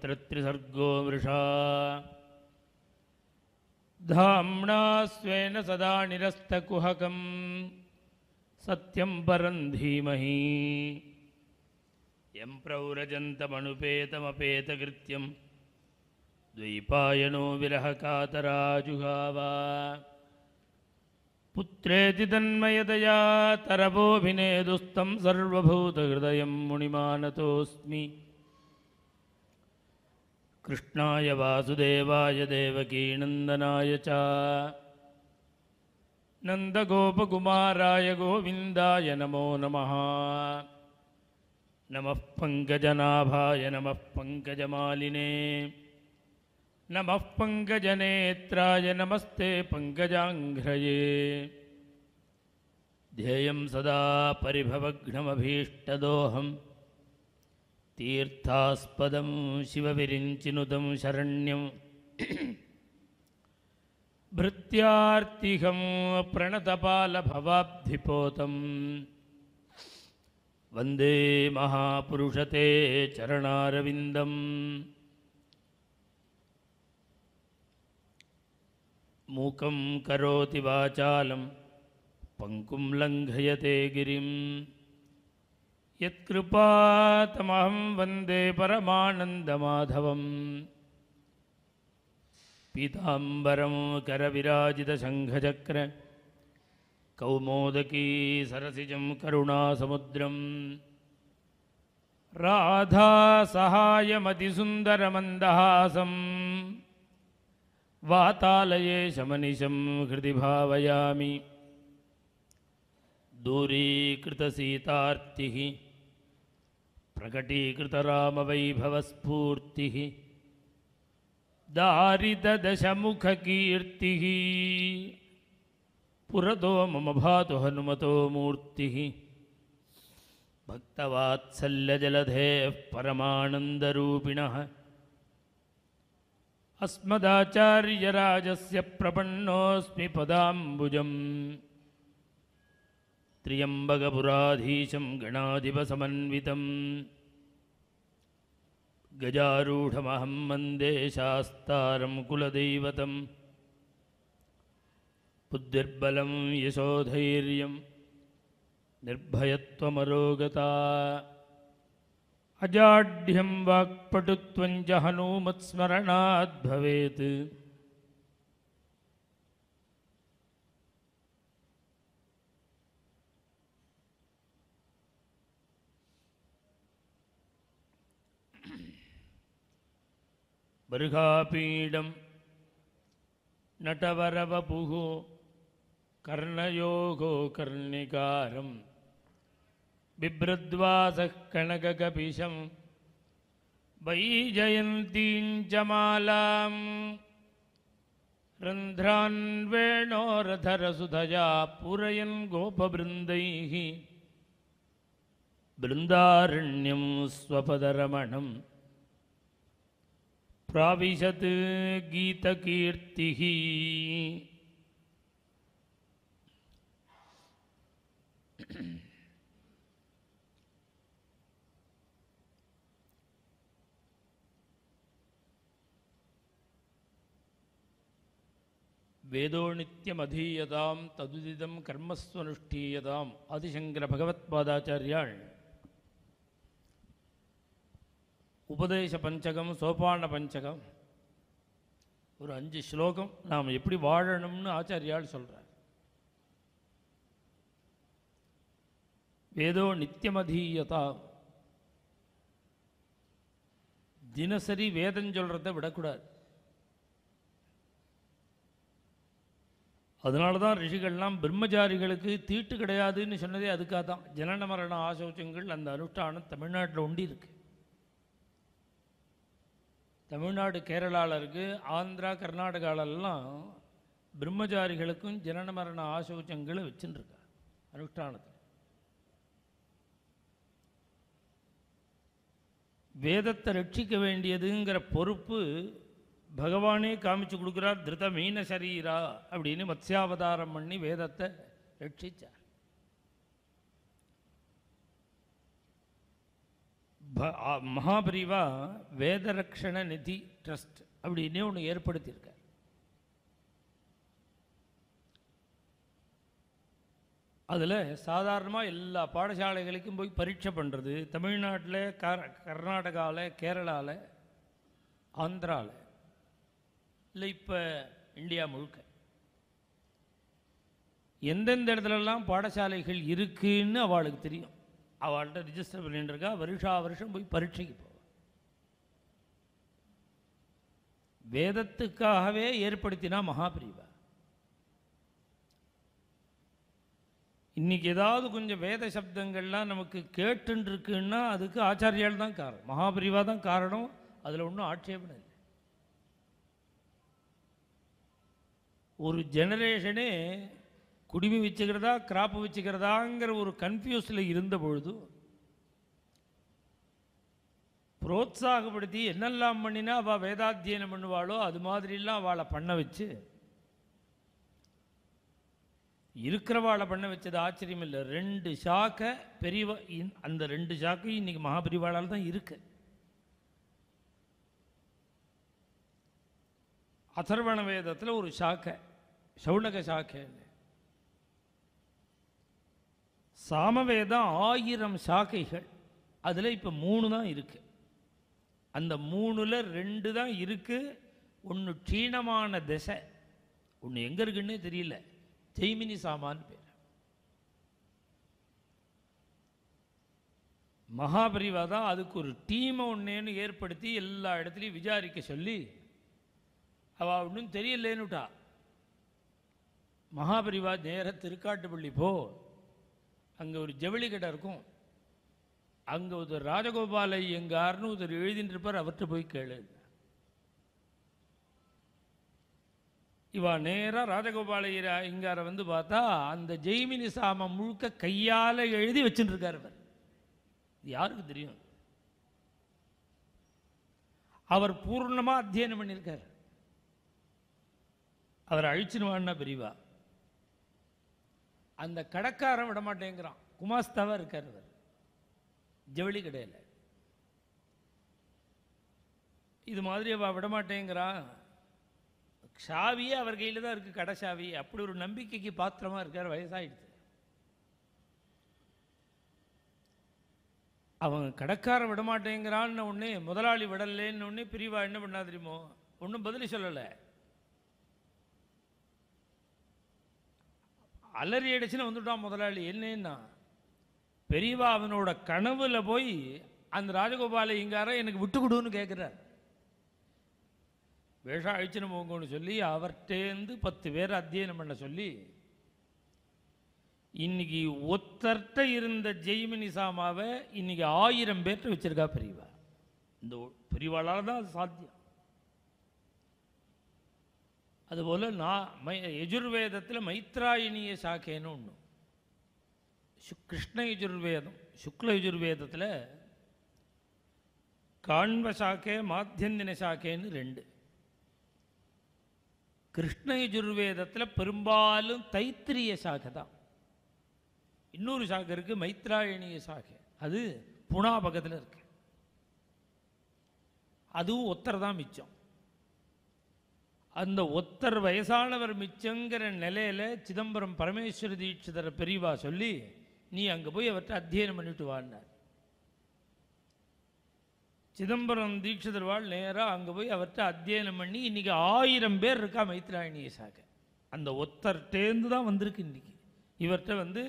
त्रिसर्गो मृषा धाम्ना स्वेन सदा निरस्तकुहकम् सत्यं परं धीमहि यं प्रौरजन्तमनुपेतमपेतकृत्यम् द्वैपायनो विरहकातराजुहावा पुत्रेति तन्मयतया तरपोऽभिनेदुस्तं सर्वभूतहृदयं मुनिमानतोऽस्मि कृष्णाय वासुदेवाय देवकीनन्दनाय च नन्दगोपकुमाराय गोविन्दाय नमो नमः नमः पंकजनाभाय नमः पङ्कजमालिने नमः पङ्कजनेत्राय नमस्ते पङ्कजाङ्घ्रये ध्येयं सदा परिभवघ्नमभीष्टदोहम् तीर्थास्पदं शिवविरिञ्चिनुतं शरण्यं भृत्यार्तिहं प्रणतपालभवाब्धिपोतं वंदे महापुरुषते चरणारविन्दम् मूकं करोति वाचालं पङ्कुं लङ्घयते गिरिम् यत्कृपातमहं वन्दे परमानन्दमाधवम् पीताम्बरं करविराजितशङ्खचक्र कौमोदकी सरसिजं करुणासमुद्रं राधासहायमतिसुन्दरमन्दहासं वातालये शमनिशं हृदि दूरीकृत सीता प्रकटीकृतराम वैभवस्फूर्ति दारिददशमुखकीर्तिः पुरतो मम भातु हनुमतो मूर्ति भक्तवात्सल्यजलधे परमानंदरूपिण अस्मदाचार्यराजस्य प्रपन्नोस्मि पदाम्बुजम् त्र्यम्बकपुराधीशं गणाधिपसमन्वितम् गजारूढमहं मन्दे शास्तारं कुलदैवतम् बुद्धिर्बलं यशोधैर्यं निर्भयत्वमरोगता अजाढ्यं वाक्पटुत्वं च हनूमत्स्मरणाद्भवेत् பிருகாபீடம் நடவரவபுகு கர்ணயோகோ கர்ணிகாரம் பிப்ரத்வாச கனகபிஷம் वैजयन्तीञ्चमालां रन्ध्रान्वेणो रथरसुधया पूरयन् गोपवृन्दैः बृन्दारण्यं स्वपदरमणम् प्राविशत प्राविशत् गीतकीर्तिः वेदो नित्यमधीयतां तदुदितं आदिशंकर आदिशङ्करभगवत्पादाचार्याण् உபதேச பஞ்சகம் சோபான பஞ்சகம் ஒரு அஞ்சு ஸ்லோகம் நாம் எப்படி வாழணும்னு ஆச்சாரியால் சொல்கிறார் வேதோ நித்தியமதீயதா தினசரி வேதம் சொல்கிறத விடக்கூடாது அதனால தான் ரிஷிகள்லாம் பிரம்மச்சாரிகளுக்கு தீட்டு கிடையாதுன்னு சொன்னதே அதுக்காக தான் ஜனன மரண ஆசோச்சங்கள் அந்த அனுஷ்டானம் தமிழ்நாட்டில் ஒண்டி இருக்குது தமிழ்நாடு கேரளாவில் இருக்குது ஆந்திரா கர்நாடகாவிலெல்லாம் பிரம்மச்சாரிகளுக்கும் ஜனன மரண ஆசோச்சங்களை வச்சுருக்கா அனுஷ்டானத்தில் வேதத்தை ரட்சிக்க வேண்டியதுங்கிற பொறுப்பு பகவானே காமிச்சு கொடுக்குறார் திருத மீன சரீரா அப்படின்னு மத்ஸ்யாவதாரம் பண்ணி வேதத்தை ரட்சித்தார் மகாபிரிவா வேதரக்ஷண நிதி ட்ரஸ்ட் அப்படின்னே ஒன்று ஏற்படுத்தியிருக்க அதில் சாதாரணமாக எல்லா பாடசாலைகளுக்கும் போய் பரீட்சை பண்ணுறது தமிழ்நாட்டில் கர்நாடகாவில் கேரளாவில் ஆந்திராவில் இல்லை இப்போ இந்தியா முழுக்க எந்தெந்த இடத்துலலாம் பாடசாலைகள் இருக்குன்னு அவளுக்கு தெரியும் அவள்கிட்ட ரிஜிஸ்டர் பண்ணிட்டு இருக்கா வருஷா வருஷம் போய் பரீட்சைக்கு போவாள் வேதத்துக்காகவே ஏற்படுத்தினா மகாபிரிவா இன்னைக்கு ஏதாவது கொஞ்சம் வேத சப்தங்கள்லாம் நமக்கு கேட்டுருக்குன்னா அதுக்கு ஆச்சாரியால் தான் காரணம் மகாபிரிவா தான் காரணம் அதில் ஒன்றும் ஆட்சேபனை இல்லை ஒரு ஜெனரேஷனே குடிமி வச்சுக்கிறதா கிராப்பு வச்சுக்கிறதாங்கிற ஒரு கன்ஃபியூஸில் இருந்த புரோத்சாகப்படுத்தி என்னெல்லாம் பண்ணினா அவள் வேதாத்தியனம் பண்ணுவாளோ அது மாதிரிலாம் அவளை பண்ண வச்சு இருக்கிறவாளை பண்ண வச்சது ஆச்சரியம் இல்லை ரெண்டு ஷாக்கை பெரியவா அந்த ரெண்டு ஷாக்கு இன்றைக்கி மகாபிரிவாளால் தான் இருக்குது அதர்வண வேதத்தில் ஒரு சாக்கை சவுனக சாக்கைன்னு சாமவேதம் ஆயிரம் சாக்கைகள் அதில் இப்போ மூணு தான் இருக்குது அந்த மூணில் ரெண்டு தான் இருக்குது ஒன்று க்ஷீணமான திசை ஒன்று எங்கே இருக்குன்னே தெரியல ஜெய்மினி சாமான்னு பேர் மகாபரிவா தான் அதுக்கு ஒரு டீமை ஒன்றேன்னு ஏற்படுத்தி எல்லா இடத்துலையும் விசாரிக்க சொல்லி அவள் ஒன்றும் தெரியலேன்னுட்டா மகாபரிவா நேர திருக்காட்டுப்பள்ளி போ அங்கே ஒரு ஜவுளி கடை இருக்கும் அங்கே ஒரு ராஜகோபால் ஐயங்கார்னு ஒருத்தர் எழுதிட்டு இருப்பார் அவர்கிட்ட போய் கேளு இவா நேராக ராஜகோபால ஐயங்காரை வந்து பார்த்தா அந்த ஜெய்மினி சாமம் முழுக்க கையால் எழுதி வச்சுட்டு இருக்கார் அவர் யாருக்கு தெரியும் அவர் பூர்ணமாக அத்தியனம் பண்ணியிருக்கார் அவரை அழிச்சினுவான்னா பிரிவா அந்த கடக்காரன் விட மாட்டேங்கிறான் குமாஸ்தாவாக இருக்கார் இவர் ஜவுளி கடையில் இது மாதிரி அவள் மாட்டேங்கிறான் சாவியே அவர் கையில் தான் இருக்குது கடை சாவி அப்படி ஒரு நம்பிக்கைக்கு பாத்திரமாக இருக்கார் வயசாகிடுது அவன் கடைக்காரன் விடமாட்டேங்கிறான்னு உடனே முதலாளி விடலேன்னு உடனே பிரிவா என்ன பண்ணா தெரியுமோ ஒன்றும் பதில் சொல்லலை அலறி அடிச்சுன்னு வந்துட்டான் முதலாளி என்னன்னா பெரியவா அவனோட கனவுல போய் அந்த ராஜகோபால இங்கார எனக்கு விட்டு கொடுன்னு கேட்குறார் வேஷம் அழிச்சுன்னு போங்கன்னு சொல்லி அவர்கிட்டேருந்து பத்து பேர் அத்தியனம் பண்ண சொல்லி இன்னைக்கு ஒத்தர்கிட்ட இருந்த ஜெய்மினி சாமாவை இன்னைக்கு ஆயிரம் பேர்கிட்ட வச்சிருக்கா பெரியவா இந்த பெரியவாளால் தான் சாத்தியம் அதுபோல் நான் மை யஜுர்வேதத்தில் மைத்ராயினிய சாக்கேன்னு ஒன்று சு கிருஷ்ண யஜுர்வேதம் சுக்ல யஜுர்வேதத்தில் காண்ப சாக்கே மாத்தியந்தின சாக்கேன்னு ரெண்டு கிருஷ்ண யஜுர்வேதத்தில் பெரும்பாலும் தைத்திரிய சாக்கை தான் இன்னொரு சாக்கை இருக்குது மைத்ராயணிய சாக்கை அது புனா பக்கத்தில் இருக்கு அதுவும் ஒத்தர் தான் மிச்சம் அந்த ஒத்தர் வயசானவர் மிச்சங்கிற நிலையில் சிதம்பரம் பரமேஸ்வர தீட்சிதரை பெரியவா சொல்லி நீ அங்கே போய் அவர்கிட்ட அத்தியனம் பண்ணிட்டு வாழ்ந்தார் சிதம்பரம் தீட்சிதர் வாழ் நேராக அங்கே போய் அவர்கிட்ட அத்தியனம் பண்ணி இன்றைக்கி ஆயிரம் பேர் இருக்கா மைத்ராயணிய சாக அந்த ஒத்தர்கிட்டேருந்து தான் வந்திருக்கு இன்றைக்கி இவர்கிட்ட வந்து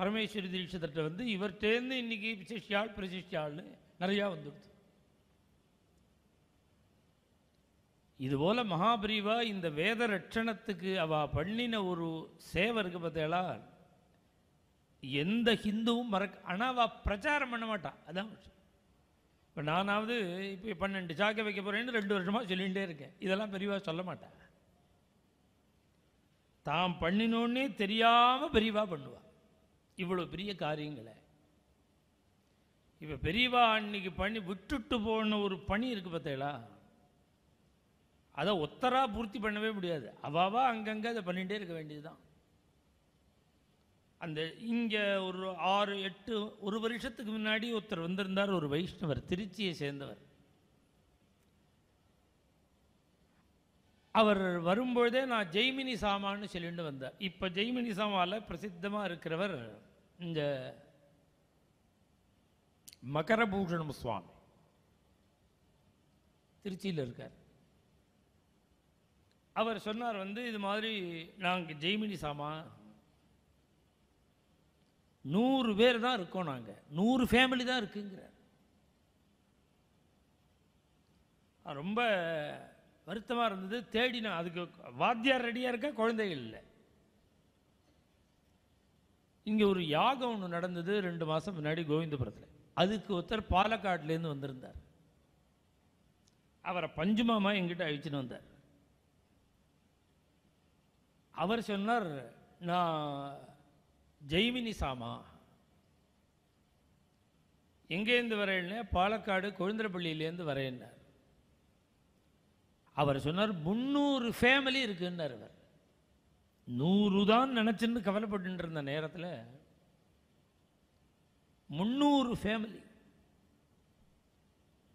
பரமேஸ்வரி தீட்சிதர்கிட்ட வந்து இவர்கிட்டேருந்து இன்றைக்கி விசிஷ்டியால் பிரசிஷ்டியாள்னு நிறையா வந்துடுது இதுபோல் மகாபிரிவா இந்த வேத ரட்சணத்துக்கு அவ பண்ணின ஒரு சேவை இருக்குது பார்த்தேளா எந்த ஹிந்துவும் மறக்க ஆனால் அவள் பிரச்சாரம் பண்ண மாட்டான் அதான் இப்போ நானாவது இப்போ பன்னெண்டு சாக்க வைக்க போகிறேன்னு ரெண்டு வருஷமாக சொல்லிகிட்டே இருக்கேன் இதெல்லாம் பெரியவா சொல்ல மாட்டேன் தாம் பண்ணினோன்னே தெரியாமல் பெரியவா பண்ணுவாள் இவ்வளோ பெரிய காரியங்களை இப்போ பெரியவா அன்னைக்கு பண்ணி விட்டுட்டு போன ஒரு பணி இருக்குது பார்த்தீங்களா அதை ஒத்தராக பூர்த்தி பண்ணவே முடியாது அவாவா அங்கங்கே அதை பண்ணிகிட்டே இருக்க வேண்டியதுதான் அந்த இங்கே ஒரு ஆறு எட்டு ஒரு வருஷத்துக்கு முன்னாடி ஒருத்தர் வந்திருந்தார் ஒரு வைஷ்ணவர் திருச்சியை சேர்ந்தவர் அவர் வரும்பொழுதே நான் ஜெய்மினி சாமான்னு சொல்லிட்டு வந்தேன் இப்போ ஜெய்மினி சாமாவில் பிரசித்தமாக இருக்கிறவர் இந்த மகரபூஷணம் சுவாமி திருச்சியில் இருக்கார் அவர் சொன்னார் வந்து இது மாதிரி நாங்கள் ஜெய்மினி சாமா நூறு பேர் தான் இருக்கோம் நாங்கள் நூறு ஃபேமிலி தான் இருக்குங்கிறார் ரொம்ப வருத்தமாக இருந்தது தேடி நான் அதுக்கு வாத்தியார் ரெடியாக இருக்க குழந்தைகள் இல்லை இங்கே ஒரு யாகம் ஒன்று நடந்தது ரெண்டு மாதம் முன்னாடி கோவிந்தபுரத்தில் அதுக்கு ஒருத்தர் பாலக்காட்டிலேருந்து வந்திருந்தார் அவரை பஞ்சுமாமா எங்கிட்ட அழிச்சுன்னு வந்தார் அவர் சொன்னார் நான் ஜெய்மினி சாமா எங்கேருந்து வரேன்னு பாலக்காடு கொழுந்தரப்பள்ளியிலேருந்து வரேன்னார் அவர் சொன்னார் முந்நூறு ஃபேமிலி இருக்குன்னார் அவர் நூறு தான் நினச்சின்னு கவலைப்பட்டு இருந்த நேரத்தில் முந்நூறு ஃபேமிலி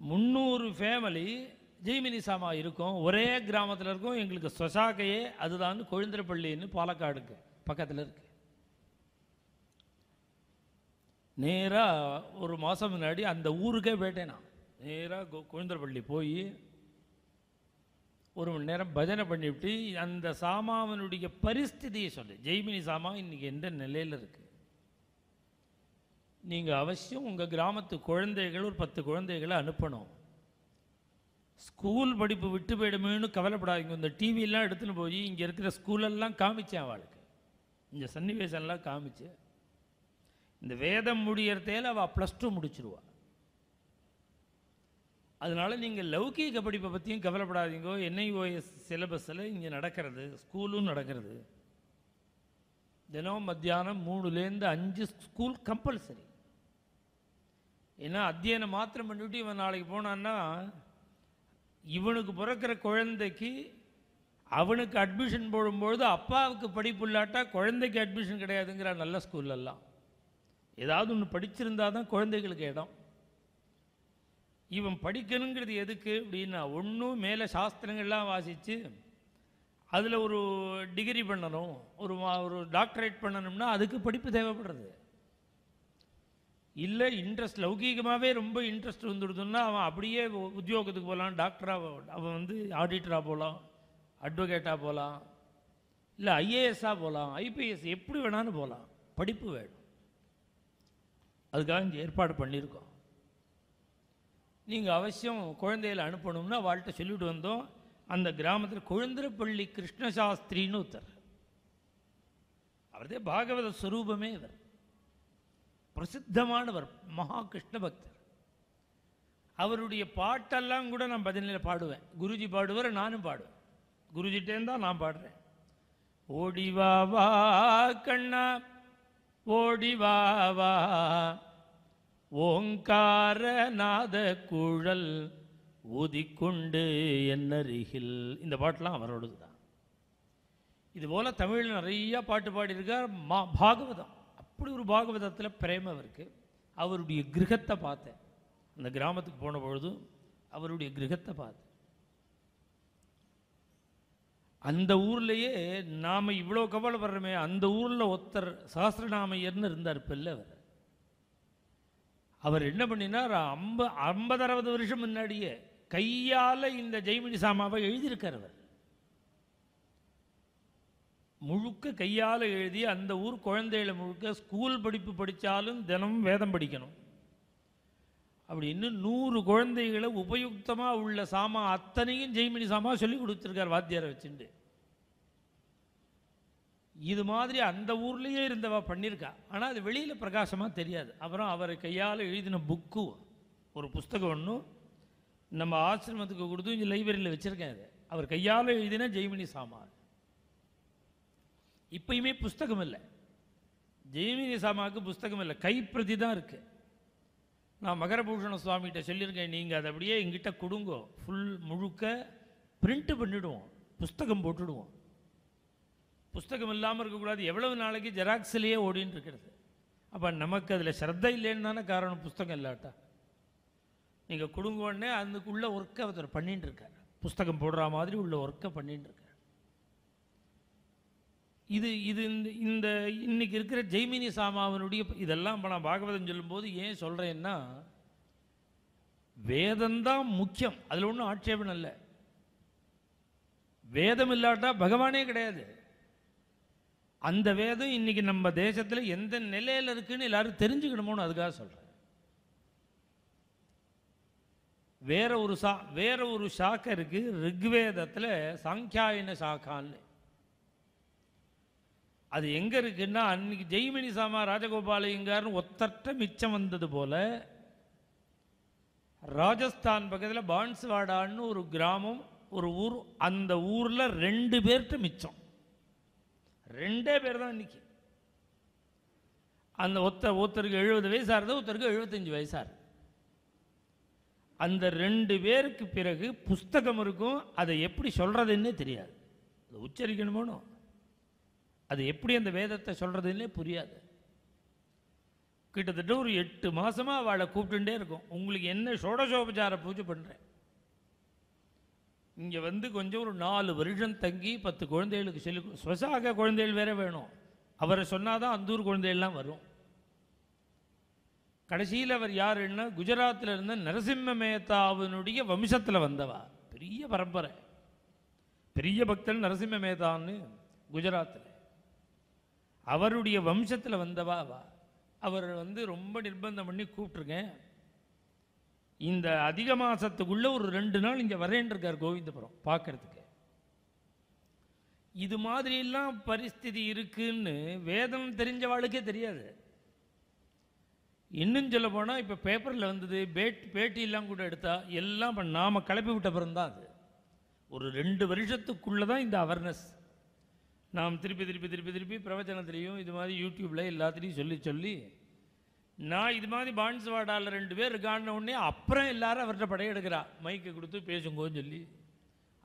முந்நூறு ஃபேமிலி ஜெய்மினி சாமா இருக்கும் ஒரே கிராமத்தில் இருக்கும் எங்களுக்கு சொசாக்கையே அதுதான் கொழுந்திரப்பள்ளின்னு பாலக்காடுக்கு பக்கத்தில் இருக்கு நேராக ஒரு மாதம் முன்னாடி அந்த ஊருக்கே போயிட்டேன் நான் நேராக கொழுந்தரப்பள்ளி போய் ஒரு மணி நேரம் பஜனை பண்ணிவிட்டு அந்த சாமாவனுடைய பரிஸ்தியை சொல்லு ஜெய்மினி சாமா இன்றைக்கி எந்த நிலையில் இருக்குது நீங்கள் அவசியம் உங்கள் கிராமத்து குழந்தைகள் ஒரு பத்து குழந்தைகளை அனுப்பணும் ஸ்கூல் படிப்பு விட்டு போயிடுமேனு கவலைப்படாதீங்க இந்த டிவிலாம் எடுத்துன்னு போய் இங்கே இருக்கிற ஸ்கூலெல்லாம் காமிச்சேன் அவளுக்கு இந்த சன்னிவேசம்லாம் காமிச்சு இந்த வேதம் முடியறதேல அவள் ப்ளஸ் டூ முடிச்சிருவாள் அதனால் நீங்கள் லௌகீக படிப்பை பற்றியும் கவலைப்படாதீங்கோ என்ஐஓஎஸ் சிலபஸில் இங்கே நடக்கிறது ஸ்கூலும் நடக்கிறது தினம் மத்தியானம் மூணுலேருந்து அஞ்சு ஸ்கூல் கம்பல்சரி ஏன்னா அத்தியனை மாத்திரம் பண்ணிவிட்டு இவன் நாளைக்கு போனான்னா இவனுக்கு பிறக்கிற குழந்தைக்கு அவனுக்கு அட்மிஷன் போடும்பொழுது அப்பாவுக்கு படிப்பு இல்லாட்டா குழந்தைக்கு அட்மிஷன் கிடையாதுங்கிற நல்ல ஸ்கூல்லெல்லாம் ஏதாவது ஒன்று படிச்சிருந்தா தான் குழந்தைகளுக்கு இடம் இவன் படிக்கணுங்கிறது எதுக்கு அப்படின்னா ஒன்றும் மேலே சாஸ்திரங்கள்லாம் வாசித்து அதில் ஒரு டிகிரி பண்ணணும் ஒரு ஒரு டாக்டரேட் பண்ணணும்னா அதுக்கு படிப்பு தேவைப்படுறது இல்லை இன்ட்ரெஸ்ட் லௌகீகமாகவே ரொம்ப இன்ட்ரெஸ்ட் வந்துடுதுன்னா அவன் அப்படியே உத்தியோகத்துக்கு போகலாம் டாக்டராக அவன் வந்து ஆடிட்டராக போகலாம் அட்வொகேட்டாக போகலாம் இல்லை ஐஏஎஸ்ஸாக போகலாம் ஐபிஎஸ் எப்படி வேணாலும் போகலாம் படிப்பு வேணும் அதுக்காக இங்கே ஏற்பாடு பண்ணியிருக்கோம் நீங்கள் அவசியம் குழந்தையில் அனுப்பணும்னா வாழ்க்கை சொல்லிட்டு வந்தோம் அந்த கிராமத்தில் குழந்திரப்பள்ளி கிருஷ்ணசாஸ்திரின்னு ஒருத்தர் அவர்தே பாகவத ஸ்வரூபமே இவர் பிரசித்தமானவர் மகா கிருஷ்ண பக்தர் அவருடைய பாட்டெல்லாம் கூட நான் பதினில் பாடுவேன் குருஜி பாடுவார் நானும் பாடுவேன் குருஜிட்டேன்னு தான் நான் பாடுறேன் ஓடி வா கண்ணா ஓடி வா நாத குழல் ஊதிக்கொண்டு என்னருகில் இந்த பாட்டெலாம் அவரோடது தான் இதுபோல் தமிழில் நிறையா பாட்டு பாடியிருக்கார் மா பாகவதம் அப்படி ஒரு பாகவதத்தில் பிரேமம் இருக்குது அவருடைய கிரகத்தை பார்த்தேன் அந்த கிராமத்துக்கு போன பொழுது அவருடைய கிரகத்தை பார்த்தேன் அந்த ஊர்லேயே நாம் இவ்வளோ கவலைப்படுறோமே அந்த ஊரில் ஒருத்தர் சாஸ்திரநாமையர்னு இருந்தார் பில்லவர் அவர் என்ன பண்ணினார் ஐம்ப ஐம்பது வருஷம் முன்னாடியே கையால் இந்த ஜெய்மணி சாமாவை எழுதியிருக்கார் அவர் முழுக்க கையால் எழுதி அந்த ஊர் குழந்தைகளை முழுக்க ஸ்கூல் படிப்பு படித்தாலும் தினமும் வேதம் படிக்கணும் அப்படின்னு நூறு குழந்தைகளை உபயுக்தமாக உள்ள சாமா அத்தனையும் ஜெய்மினி சாமா சொல்லி கொடுத்துருக்கார் வாத்தியாரை வச்சுட்டு இது மாதிரி அந்த ஊர்லேயே இருந்தவா பண்ணியிருக்கா ஆனால் அது வெளியில் பிரகாசமாக தெரியாது அப்புறம் அவர் கையால் எழுதின புக்கு ஒரு புஸ்தகம் ஒன்றும் நம்ம ஆசிரமத்துக்கு கொடுத்து இங்கே லைப்ரரியில் வச்சுருக்கேன் அது அவர் கையால் எழுதின ஜெய்மினி சாமான் இப்பயுமே புஸ்தகம் இல்லை ஜெய்மி சாமாவுக்கு புஸ்தகம் இல்லை கைப்பிரதி தான் இருக்குது நான் மகரபூஷண சுவாமிகிட்ட சொல்லியிருக்கேன் நீங்கள் அதை அப்படியே எங்கிட்ட கொடுங்கோ ஃபுல் முழுக்க பிரிண்ட் பண்ணிவிடுவோம் புஸ்தகம் போட்டுடுவோம் புஸ்தகம் இல்லாமல் இருக்கக்கூடாது எவ்வளவு நாளைக்கு ஜெராக்ஸ்லேயே ஓடின்னு இருக்கிறது அப்போ நமக்கு அதில் ஸ்ரத்த இல்லைன்னு தானே காரணம் புஸ்தகம் இல்லாட்டா நீங்கள் கொடுங்கோடனே அதுக்குள்ளே ஒர்க்கை அவர் பண்ணிகிட்டு புஸ்தகம் போடுற மாதிரி உள்ள ஒர்க்கை பண்ணிகிட்டு இது இது இந்த இந்த இன்றைக்கி இருக்கிற ஜெய்மினி சாமாவனுடைய இதெல்லாம் இப்போ நான் பாகவதம் சொல்லும்போது ஏன் சொல்கிறேன்னா வேதம்தான் முக்கியம் அதில் ஒன்றும் ஆட்சேபம் இல்லை வேதம் இல்லாட்டா பகவானே கிடையாது அந்த வேதம் இன்னைக்கு நம்ம தேசத்தில் எந்த நிலையில் இருக்குன்னு எல்லாரும் தெரிஞ்சுக்கணுமோன்னு அதுக்காக சொல்கிறேன் வேற ஒரு சா வேற ஒரு சாக்கை இருக்குது ரிக்வேதத்தில் சாங்கியாயின சாக்கான்னு அது எங்கே இருக்குன்னா அன்னைக்கு ஜெய்மணி சாமா ராஜகோபாலயங்கார்னு ஒத்தட்ட மிச்சம் வந்தது போல் ராஜஸ்தான் பக்கத்தில் பான்ஸ்வாடான்னு ஒரு கிராமம் ஒரு ஊர் அந்த ஊரில் ரெண்டு பேர்கிட்ட மிச்சம் ரெண்டே பேர் தான் இன்னைக்கு அந்த ஒத்த ஒருத்தருக்கு எழுபது வயசாக இருந்தது ஒருத்தருக்கு எழுபத்தஞ்சு வயசாக அந்த ரெண்டு பேருக்கு பிறகு புஸ்தகம் இருக்கும் அதை எப்படி சொல்கிறதுன்னே தெரியாது அதை உச்சரிக்கணுமோனும் அது எப்படி அந்த வேதத்தை சொல்கிறதுன்னே புரியாது கிட்டத்தட்ட ஒரு எட்டு மாதமாக அவளை கூப்பிட்டுட்டே இருக்கும் உங்களுக்கு என்ன சோடசோபச்சார பூஜை பண்ணுறேன் இங்கே வந்து கொஞ்சம் ஒரு நாலு வருஷம் தங்கி பத்து குழந்தைகளுக்கு செல்லு சொசாக குழந்தைகள் வேற வேணும் அவரை சொன்னால் தான் அந்தூர் குழந்தைகள்லாம் வரும் கடைசியில் அவர் யாருன்னா குஜராத்தில் இருந்த நரசிம்ம மேத்தாவினுடைய வம்சத்தில் வந்தவா பெரிய பரம்பரை பெரிய பக்தன் நரசிம்ம மேதான்னு குஜராத்தில் அவருடைய வம்சத்தில் வந்தவா வா அவர் வந்து ரொம்ப நிர்பந்தம் பண்ணி கூப்பிட்ருக்கேன் இந்த அதிக மாதத்துக்குள்ளே ஒரு ரெண்டு நாள் இங்கே வரேன்ருக்கார் கோவிந்தபுரம் பார்க்குறதுக்கு இது மாதிரிலாம் பரிஸ்திதி இருக்குன்னு வேதம் தெரிஞ்சவாளுக்கே தெரியாது இன்னும் சொல்ல போனால் இப்போ பேப்பரில் வந்தது பேட் பேட்டியெல்லாம் கூட எடுத்தா எல்லாம் இப்போ நாம் கிளப்பி விட்ட பிறந்தான் அது ஒரு ரெண்டு வருஷத்துக்குள்ளே தான் இந்த அவேர்னஸ் நாம் திருப்பி திருப்பி திருப்பி திருப்பி பிரவச்சனத்திலையும் இது மாதிரி யூடியூப்பில் எல்லாத்துலேயும் சொல்லி சொல்லி நான் இது மாதிரி பான்ஸ்வாடாவில் ரெண்டு பேர் இருக்கான உடனே அப்புறம் எல்லாரும் அவர்கிட்ட படையெடுக்கிறா மைக்கு கொடுத்து பேசுங்கோன்னு சொல்லி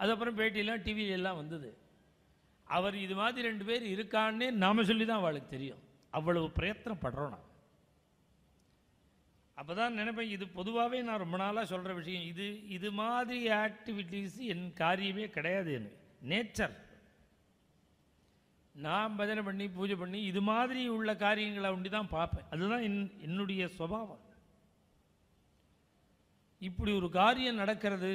அதுக்கப்புறம் பேட்டியெல்லாம் டிவியிலெல்லாம் வந்தது அவர் இது மாதிரி ரெண்டு பேர் இருக்கான்னே நாம் சொல்லி தான் அவளுக்கு தெரியும் அவ்வளவு பிரயத்தனம் படுறோம் நான் அப்போ தான் நினைப்பேன் இது பொதுவாகவே நான் ரொம்ப நாளாக சொல்கிற விஷயம் இது இது மாதிரி ஆக்டிவிட்டீஸ் என் காரியமே கிடையாது எனக்கு நேச்சர் நான் பஜனை பண்ணி பூஜை பண்ணி இது மாதிரி உள்ள காரியங்களை ஒண்டி தான் பார்ப்பேன் அதுதான் என் என்னுடைய சுபாவம் இப்படி ஒரு காரியம் நடக்கிறது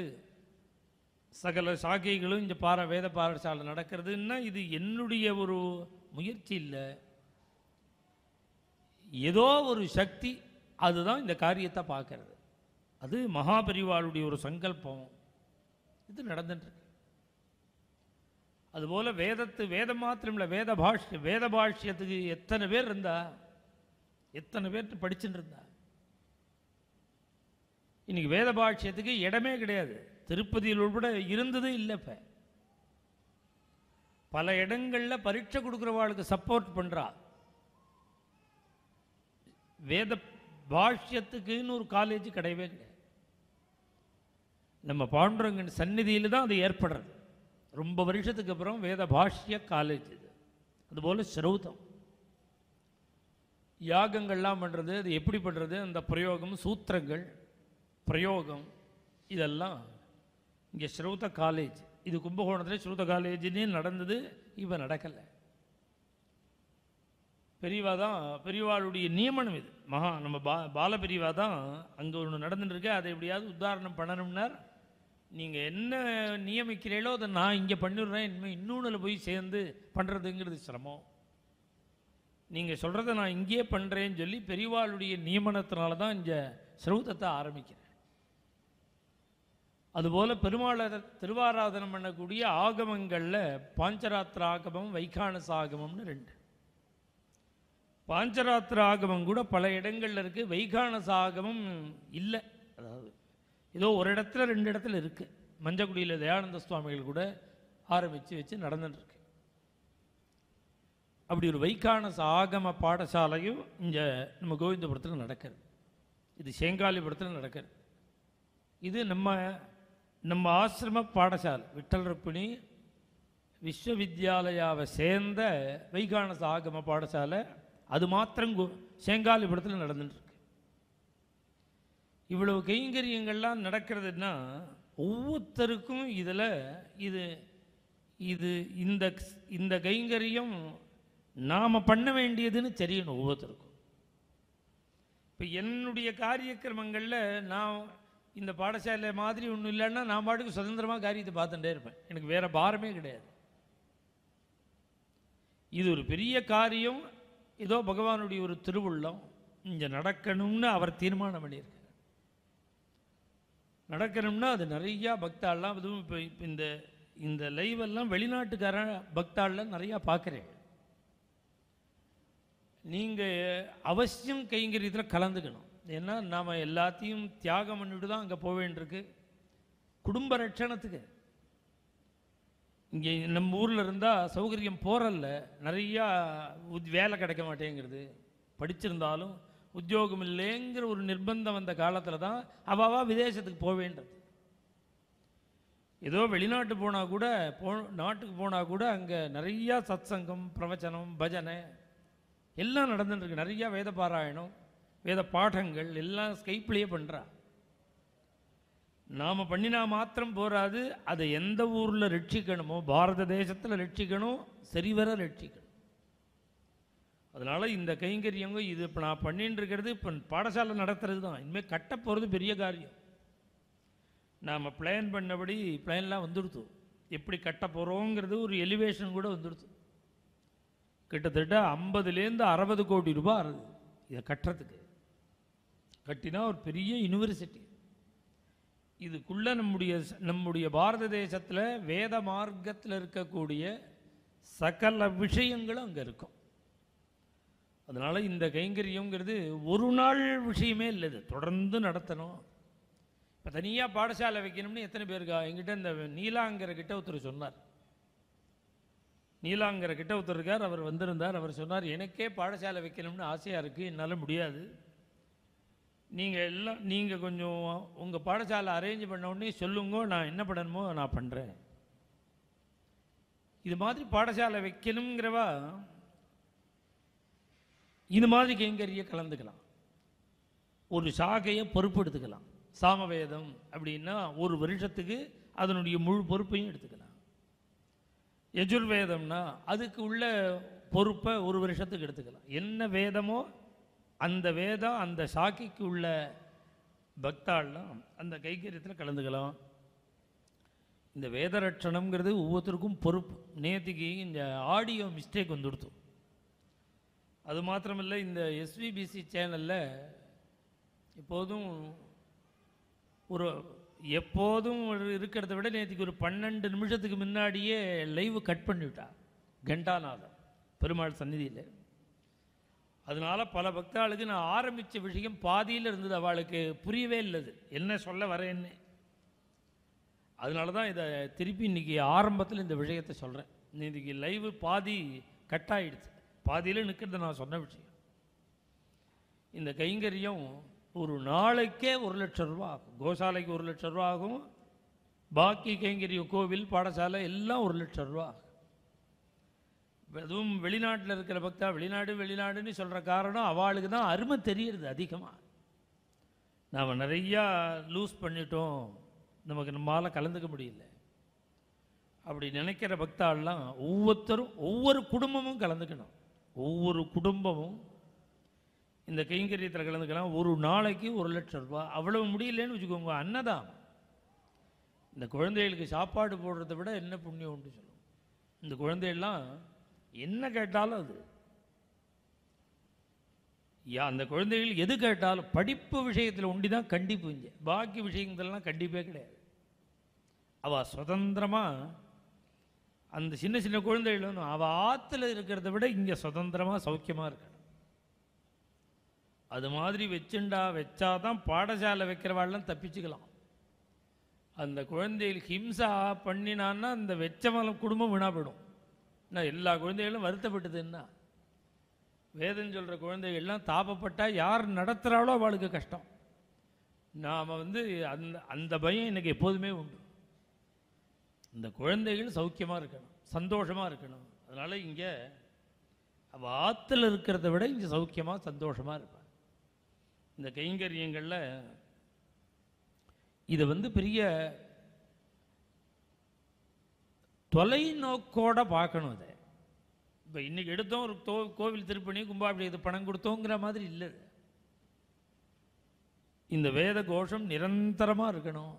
சகல சாக்கைகளும் இந்த பார வேத பாரசாலை நடக்கிறதுன்னா இது என்னுடைய ஒரு முயற்சி இல்லை ஏதோ ஒரு சக்தி அதுதான் இந்த காரியத்தை பார்க்கறது அது மகாபரிவாளுடைய ஒரு சங்கல்பம் இது நடந்துட்டுருக்கு அதுபோல் வேதத்து வேதம் மாத்திரம் இல்லை வேத பாஷ்யம் வேத பாஷ்யத்துக்கு எத்தனை பேர் இருந்தா எத்தனை பேர்ட்டு படிச்சுட்டு இருந்தா இன்னைக்கு வேத பாஷ்யத்துக்கு இடமே கிடையாது திருப்பதியில் உட்பட இருந்தது இல்லை இப்போ பல இடங்களில் பரீட்சை கொடுக்குறவாளுக்கு சப்போர்ட் பண்ணுறா வேத பாஷ்யத்துக்குன்னு ஒரு காலேஜ் கிடையவே கிடையாது நம்ம பாண்டவங்க சந்நிதியில் தான் அது ஏற்படுறது ரொம்ப வருஷத்துக்கு அப்புறம் வேத பாஷ்ய காலேஜ் இது அதுபோல் சிரௌதம் யாகங்கள்லாம் பண்ணுறது அது எப்படி பண்ணுறது அந்த பிரயோகம் சூத்திரங்கள் பிரயோகம் இதெல்லாம் இங்கே ஸ்ரௌத காலேஜ் இது கும்பகோணத்தில் ஸ்ரௌத காலேஜ்னே நடந்தது இப்போ நடக்கலை பெரியவா தான் பெரியவாளுடைய நியமனம் இது மகா நம்ம பா பால பெரியவா தான் அங்கே ஒன்று நடந்துட்டுருக்கு அதை எப்படியாவது உதாரணம் பண்ணணும்னார் நீங்கள் என்ன நியமிக்கிறீங்களோ அதை நான் இங்கே பண்ணிடுறேன் இனிமேல் இன்னொன்று போய் சேர்ந்து பண்ணுறதுங்கிறது சிரமம் நீங்கள் சொல்கிறத நான் இங்கேயே பண்ணுறேன்னு சொல்லி பெரியவாளுடைய நியமனத்தினால தான் இந்த சிரௌதத்தை ஆரம்பிக்கிறேன் அதுபோல் பெருமாளை திருவாராதனம் பண்ணக்கூடிய ஆகமங்களில் பாஞ்சராத்திர ஆகமம் வைகானச ஆகமம்னு ரெண்டு பாஞ்சராத்திர ஆகமம் கூட பல இடங்களில் இருக்குது வைகானச ஆகமம் இல்லை அதாவது ஏதோ ஒரு இடத்துல ரெண்டு இடத்துல இருக்குது மஞ்சக்குடியில் தயானந்த சுவாமிகள் கூட ஆரம்பித்து வச்சு நடந்துட்டுருக்கு அப்படி ஒரு வைக்கானச ஆகம பாடசாலையும் இங்கே நம்ம கோவிந்தபுரத்தில் நடக்கிறது இது செங்காலிபுரத்தில் நடக்கிறது இது நம்ம நம்ம ஆசிரம பாடசாலை விட்டல் ரப்பினி விஸ்வவித்யாலயாவை சேர்ந்த வைகானச ஆகம பாடசாலை அது மாத்திரம் சேங்காலிபுரத்தில் நடந்துட்டு இவ்வளவு கைங்கரியங்கள்லாம் நடக்கிறதுனா ஒவ்வொருத்தருக்கும் இதில் இது இது இந்த இந்த கைங்கரியம் நாம் பண்ண வேண்டியதுன்னு தெரியணும் ஒவ்வொருத்தருக்கும் இப்போ என்னுடைய காரியக்கிரமங்களில் நான் இந்த பாடசாலை மாதிரி ஒன்றும் இல்லைன்னா நான் பாட்டுக்கு சுதந்திரமாக காரியத்தை பார்த்துட்டே இருப்பேன் எனக்கு வேறு பாரமே கிடையாது இது ஒரு பெரிய காரியம் ஏதோ பகவானுடைய ஒரு திருவுள்ளம் இங்கே நடக்கணும்னு அவர் தீர்மானம் பண்ணியிருக்கார் நடக்கணும்னா அது நிறையா பக்தாள்லாம் அதுவும் இப்போ இப்போ இந்த இந்த லைவெல்லாம் வெளிநாட்டுக்கார பக்தாளில் நிறையா பார்க்குறேன் நீங்கள் அவசியம் இதில் கலந்துக்கணும் ஏன்னா நாம் எல்லாத்தையும் தியாகம் பண்ணிட்டு தான் அங்கே போக வேண்டியிருக்கு குடும்ப ரட்சணத்துக்கு இங்கே நம்ம ஊரில் இருந்தால் சௌகரியம் போகிறல்ல நிறையா வேலை கிடைக்க மாட்டேங்கிறது படிச்சிருந்தாலும் உத்தியோகம் இல்லைங்கிற ஒரு நிர்பந்தம் வந்த காலத்தில் தான் அவாவா விதேசத்துக்கு போக வேண்டும் ஏதோ வெளிநாட்டு போனால் கூட போ நாட்டுக்கு போனால் கூட அங்கே நிறையா சத்சங்கம் பிரவச்சனம் பஜனை எல்லாம் நடந்துட்டுருக்கு நிறையா வேத பாராயணம் வேத பாடங்கள் எல்லாம் ஸ்கைப்லேயே பண்ணுறா நாம் பண்ணினா மாத்திரம் போராது அதை எந்த ஊரில் ரட்சிக்கணுமோ பாரத தேசத்தில் ரட்சிக்கணும் சரிவர ரட்சிக்கணும் அதனால் இந்த கைங்கரியங்க இது இப்போ நான் பண்ணிட்டு இருக்கிறது இப்போ பாடசாலை நடத்துறது தான் இனிமேல் கட்ட போகிறது பெரிய காரியம் நாம் பிளான் பண்ணபடி பிளான்லாம் வந்துடுத்து எப்படி கட்ட போகிறோங்கிறது ஒரு எலிவேஷன் கூட வந்துடுத்து கிட்டத்தட்ட ஐம்பதுலேருந்து அறுபது கோடி ரூபாய் ஆறுது இதை கட்டுறதுக்கு கட்டினா ஒரு பெரிய யூனிவர்சிட்டி இதுக்குள்ளே நம்முடைய நம்முடைய பாரத தேசத்தில் வேத மார்க்கத்தில் இருக்கக்கூடிய சகல விஷயங்களும் அங்கே இருக்கும் அதனால் இந்த கைங்கரியங்கிறது ஒரு நாள் விஷயமே இல்லை இது தொடர்ந்து நடத்தணும் இப்போ தனியாக பாடசாலை வைக்கணும்னு எத்தனை பேருக்கா எங்கிட்ட இந்த நீலாங்கிற கிட்ட ஒருத்தர் சொன்னார் நீலாங்கிற கிட்ட ஒருத்தர் இருக்கார் அவர் வந்திருந்தார் அவர் சொன்னார் எனக்கே பாடசாலை வைக்கணும்னு ஆசையாக இருக்குது என்னால் முடியாது நீங்கள் எல்லாம் நீங்கள் கொஞ்சம் உங்கள் பாடசாலை அரேஞ்ச் பண்ண உடனே சொல்லுங்க நான் என்ன பண்ணணுமோ நான் பண்ணுறேன் இது மாதிரி பாடசாலை வைக்கணுங்கிறவா இந்த மாதிரி கைங்கரிய கலந்துக்கலாம் ஒரு சாகையை பொறுப்பு எடுத்துக்கலாம் சாமவேதம் அப்படின்னா ஒரு வருஷத்துக்கு அதனுடைய முழு பொறுப்பையும் எடுத்துக்கலாம் எஜுர்வேதம்னா அதுக்கு உள்ள பொறுப்பை ஒரு வருஷத்துக்கு எடுத்துக்கலாம் என்ன வேதமோ அந்த வேதம் அந்த சாக்கிக்கு உள்ள பக்தாள்லாம் அந்த கைகரியத்தில் கலந்துக்கலாம் இந்த வேதரட்சணம்ங்கிறது ஒவ்வொருத்தருக்கும் பொறுப்பு நேற்றுக்கு இந்த ஆடியோ மிஸ்டேக் வந்துடுத்தோம் அது மாத்திரமில்லை இந்த எஸ்விபிசி சேனலில் எப்போதும் ஒரு எப்போதும் இருக்கிறத விட நேற்றுக்கு ஒரு பன்னெண்டு நிமிஷத்துக்கு முன்னாடியே லைவ் கட் பண்ணிவிட்டா கண்டாநாதன் பெருமாள் சந்நிதியில் அதனால் பல பக்தாளுக்கு நான் ஆரம்பித்த விஷயம் பாதியில் இருந்தது அவளுக்கு புரியவே இல்லை என்ன சொல்ல வரேன்னு அதனால தான் இதை திருப்பி இன்றைக்கி ஆரம்பத்தில் இந்த விஷயத்தை சொல்கிறேன் இன்றைக்கி லைவு பாதி கட் ஆகிடுச்சு பாதியில் நிற்கிறது நான் சொன்ன விஷயம் இந்த கைங்கரியம் ஒரு நாளைக்கே ஒரு லட்சம் ரூபா ஆகும் கோசாலைக்கு ஒரு லட்சம் ரூபா ஆகும் பாக்கி கைங்கரிய கோவில் பாடசாலை எல்லாம் ஒரு லட்சம் ரூபா அதுவும் வெளிநாட்டில் இருக்கிற பக்தா வெளிநாடு வெளிநாடுன்னு சொல்கிற காரணம் அவளுக்கு தான் அருமை தெரியுது அதிகமாக நாம் நிறையா லூஸ் பண்ணிட்டோம் நமக்கு நம்மளால் கலந்துக்க முடியல அப்படி நினைக்கிற பக்தாள்லாம் ஒவ்வொருத்தரும் ஒவ்வொரு குடும்பமும் கலந்துக்கணும் ஒவ்வொரு குடும்பமும் இந்த கைங்கரியத்தில் கலந்துக்கலாம் ஒரு நாளைக்கு ஒரு லட்சம் ரூபாய் அவ்வளவு முடியலன்னு வச்சுக்கோங்க அன்னதான் இந்த குழந்தைகளுக்கு சாப்பாடு போடுறத விட என்ன புண்ணியம் உண்டு சொல்லும் இந்த குழந்தைகள்லாம் என்ன கேட்டாலும் அது யா அந்த குழந்தைகள் எது கேட்டாலும் படிப்பு விஷயத்தில் ஒண்டி தான் கண்டிப்பு இங்கே பாக்கி விஷயங்கள்லாம் கண்டிப்பே கிடையாது அவள் சுதந்திரமாக அந்த சின்ன சின்ன குழந்தைகள் வந்து அவள் ஆற்றுல இருக்கிறத விட இங்கே சுதந்திரமாக சௌக்கியமாக இருக்கணும் அது மாதிரி வச்சுண்டா வச்சா தான் பாடசாலை வைக்கிறவாள்லாம் தப்பிச்சுக்கலாம் அந்த குழந்தைகள் ஹிம்சா பண்ணினான்னா அந்த வெச்சமலம் குடும்பம் வினாப்படும் ஏன்னா எல்லா குழந்தைகளும் வருத்தப்பட்டது என்ன வேதம் சொல்கிற குழந்தைகள்லாம் தாபப்பட்டால் யார் நடத்துகிறாளோ அவளுக்கு கஷ்டம் நாம் வந்து அந்த அந்த பயம் எனக்கு எப்போதுமே உண்டு இந்த குழந்தைகள் சௌக்கியமாக இருக்கணும் சந்தோஷமாக இருக்கணும் அதனால் இங்கே அவள் ஆற்றுல இருக்கிறத விட இங்கே சௌக்கியமாக சந்தோஷமாக இருப்பாள் இந்த கைங்கரியங்களில் இது வந்து பெரிய தொலைநோக்கோடு பார்க்கணும் அதை இப்போ இன்றைக்கி எடுத்தோம் ஒரு தோ கோவில் திருப்பணி கும்பாபிடி இது பணம் கொடுத்தோங்கிற மாதிரி இல்லை இந்த வேத கோஷம் நிரந்தரமாக இருக்கணும்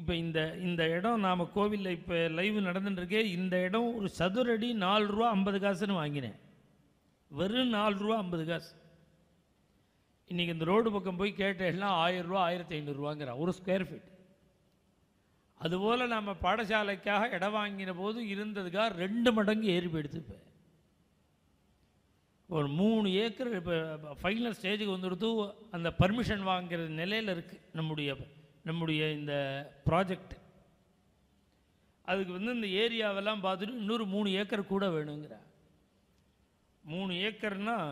இப்போ இந்த இந்த இடம் நாம் கோவிலில் இப்போ லைவ் நடந்துட்டுருக்கே இந்த இடம் ஒரு சதுரடி நாலு ரூபா ஐம்பது காசுன்னு வாங்கினேன் வெறும் நாலு ரூபா ஐம்பது காசு இன்றைக்கி இந்த ரோடு பக்கம் போய் கேட்டேன்னா ரூபா ஆயிரத்தி ஐநூறுரூவாங்கிறான் ஒரு ஸ்கொயர் ஃபீட் அதுபோல் நம்ம பாடசாலைக்காக இடம் வாங்கின போது இருந்ததுக்காக ரெண்டு மடங்கு ஏறி போயிடுது இப்போ ஒரு மூணு ஏக்கர் இப்போ ஃபைனல் ஸ்டேஜுக்கு வந்துடுத்து அந்த பர்மிஷன் வாங்குற நிலையில் இருக்குது நம்முடைய நம்முடைய இந்த ப்ராஜெக்ட் அதுக்கு வந்து இந்த ஏரியாவெல்லாம் பார்த்துட்டு இன்னொரு மூணு ஏக்கர் கூட வேணுங்கிற மூணு ஏக்கர்னால்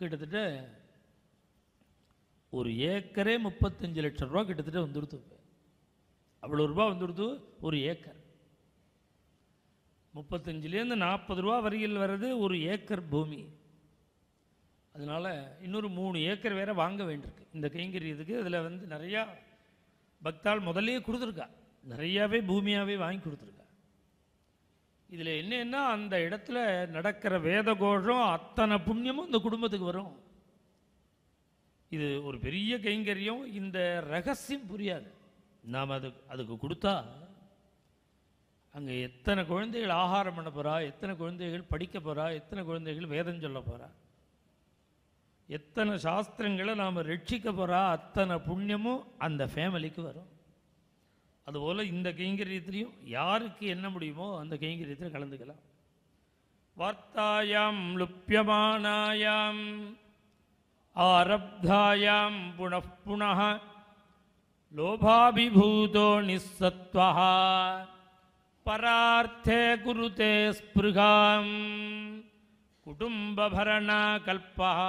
கிட்டத்தட்ட ஒரு ஏக்கரே முப்பத்தஞ்சு லட்சம் ரூபா கிட்டத்தட்ட வந்துடுது அவ்வளோ ரூபா வந்துடுது ஒரு ஏக்கர் முப்பத்தஞ்சுலேருந்து நாற்பது ரூபா வரையில் வர்றது ஒரு ஏக்கர் பூமி அதனால் இன்னொரு மூணு ஏக்கர் வேறு வாங்க வேண்டியிருக்கு இந்த கைங்கரியத்துக்கு அதில் வந்து நிறையா பக்தாள் முதல்லையே கொடுத்துருக்கா நிறையாவே பூமியாகவே வாங்கி கொடுத்துருக்கா இதில் என்னென்னா அந்த இடத்துல நடக்கிற வேத கோஷம் அத்தனை புண்ணியமும் இந்த குடும்பத்துக்கு வரும் இது ஒரு பெரிய கைங்கரியம் இந்த ரகசியம் புரியாது நாம் அது அதுக்கு கொடுத்தா அங்கே எத்தனை குழந்தைகள் ஆகாரம் பண்ண போகிறா எத்தனை குழந்தைகள் படிக்க போகிறா எத்தனை குழந்தைகள் வேதம் சொல்ல போகிறா எத்தனை சாஸ்திரங்களை நாம் ரட்சிக்க போகிறா அத்தனை புண்ணியமும் அந்த ஃபேமிலிக்கு வரும் அதுபோல் இந்த கைங்கரியத்திலையும் யாருக்கு என்ன முடியுமோ அந்த கைங்கரியத்தில் கலந்துக்கலாம் வார்த்தாயாம் லுப்பியமானாயாம் ஆரப்தாயாம் புனப்புன லோபாபிபூதோ நிசத்வா பரார்த்தே குருதே ஸ்பிருகாம் कुटुम्बभरणकल्पः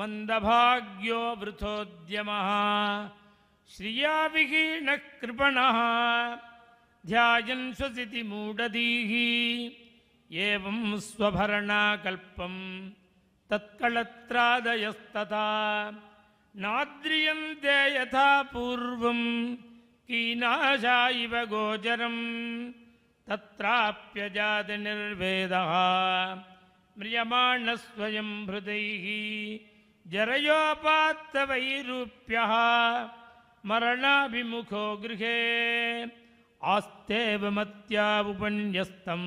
मन्दभाग्यो वृथोद्यमः श्रियाभिहीनः कृपणः ध्यायन् स्वसिति मूढधीः एवं स्वभरणाकल्पं तत्कलत्रादयस्तथा नाद्रियन्ते यथा पूर्वं कीनाशा इव गोचरं तत्राप्यजातिनिर्वेदः म्रियमाणस्वयं हृदैः जरयोपात्तवैरूप्यः मरणाभिमुखो गृहे आस्त्येव मत्या उपन्यस्तं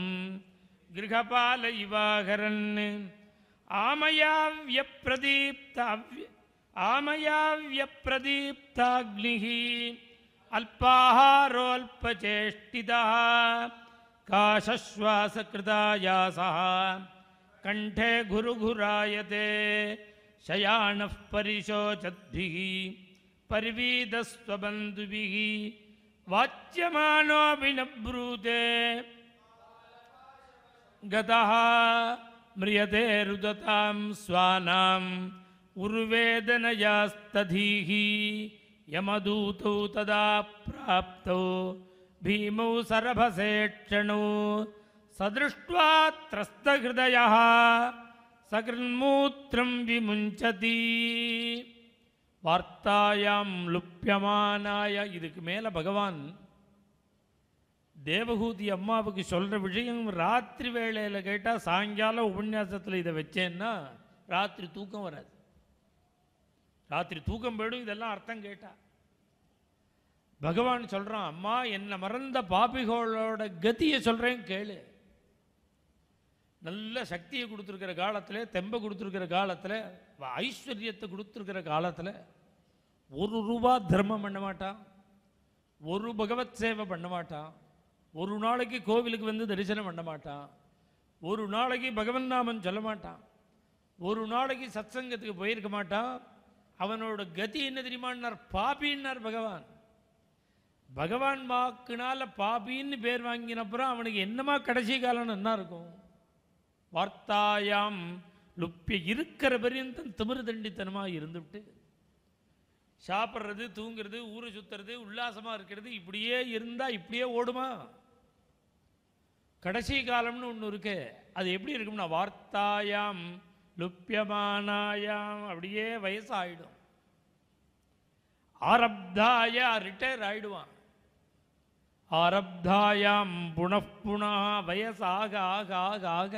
इवाहरन् आमयाव्यप्रदीप्त आमयाव्यप्रदीप्ताग्निः अल्पाहारोऽल्पचेष्टितः काशश्वासकृताया कण्ठे गुरुगुरायते शयाणः परिशोचद्भिः परिवीदस्वबन्धुभिः वाच्यमानाभि न ब्रूते गतः म्रियते रुदतां स्वानाम् उर्वेदनयास्तधीः यमदूतौ तदा प्राप्तौ भीमौ सरभसेक्षणौ சதிருஷ்டுவா திரஸ்தஹய சகிருன்மூத்திரம் விமுஞ்சதி வார்த்தாயாம் லுப்பியமானாய இதுக்கு மேலே பகவான் தேவகூதி அம்மாவுக்கு சொல்கிற விஷயம் ராத்திரி வேளையில் கேட்டால் சாயங்காலம் உபன்யாசத்தில் இதை வச்சேன்னா ராத்திரி தூக்கம் வராது ராத்திரி தூக்கம் போயிடும் இதெல்லாம் அர்த்தம் கேட்டா பகவான் சொல்கிறான் அம்மா என்னை மறந்த பாபிகளோட கத்தியை சொல்கிறேன் கேளு நல்ல சக்தியை கொடுத்துருக்கிற காலத்தில் தெம்பை கொடுத்துருக்கிற காலத்தில் ஐஸ்வர்யத்தை கொடுத்துருக்கிற காலத்தில் ஒரு ரூபா தர்மம் பண்ண மாட்டான் ஒரு பகவத் சேவை பண்ண மாட்டான் ஒரு நாளைக்கு கோவிலுக்கு வந்து தரிசனம் பண்ண மாட்டான் ஒரு நாளைக்கு பகவன் நாமன் சொல்ல மாட்டான் ஒரு நாளைக்கு சத் சங்கத்துக்கு போயிருக்க மாட்டான் அவனோட கதி என்ன தெரியுமான்னார் பாபின்னார் பகவான் பகவான் வாக்குனால பாபின்னு பேர் வாங்கினப்புறம் அவனுக்கு என்னமா கடைசி காலம்னு என்ன இருக்கும் வார்த்தாயாம் லுப்பிய இருக்கிற பரியந்தம் திமிரு தண்டித்தனமாக இருந்துவிட்டு சாப்பிட்றது தூங்கிறது ஊரை சுற்றுறது உல்லாசமாக இருக்கிறது இப்படியே இருந்தால் இப்படியே ஓடுமா கடைசி காலம்னு ஒன்று இருக்கு அது எப்படி இருக்கும்னா வார்த்தாயாம் லுப்பியமானாயாம் அப்படியே வயசாகிடும் ஆரப்தாயா ரிட்டையர் ஆயிடுவான் ஆரப்தாயாம் புனப்புனா வயசாக ஆக ஆக ஆக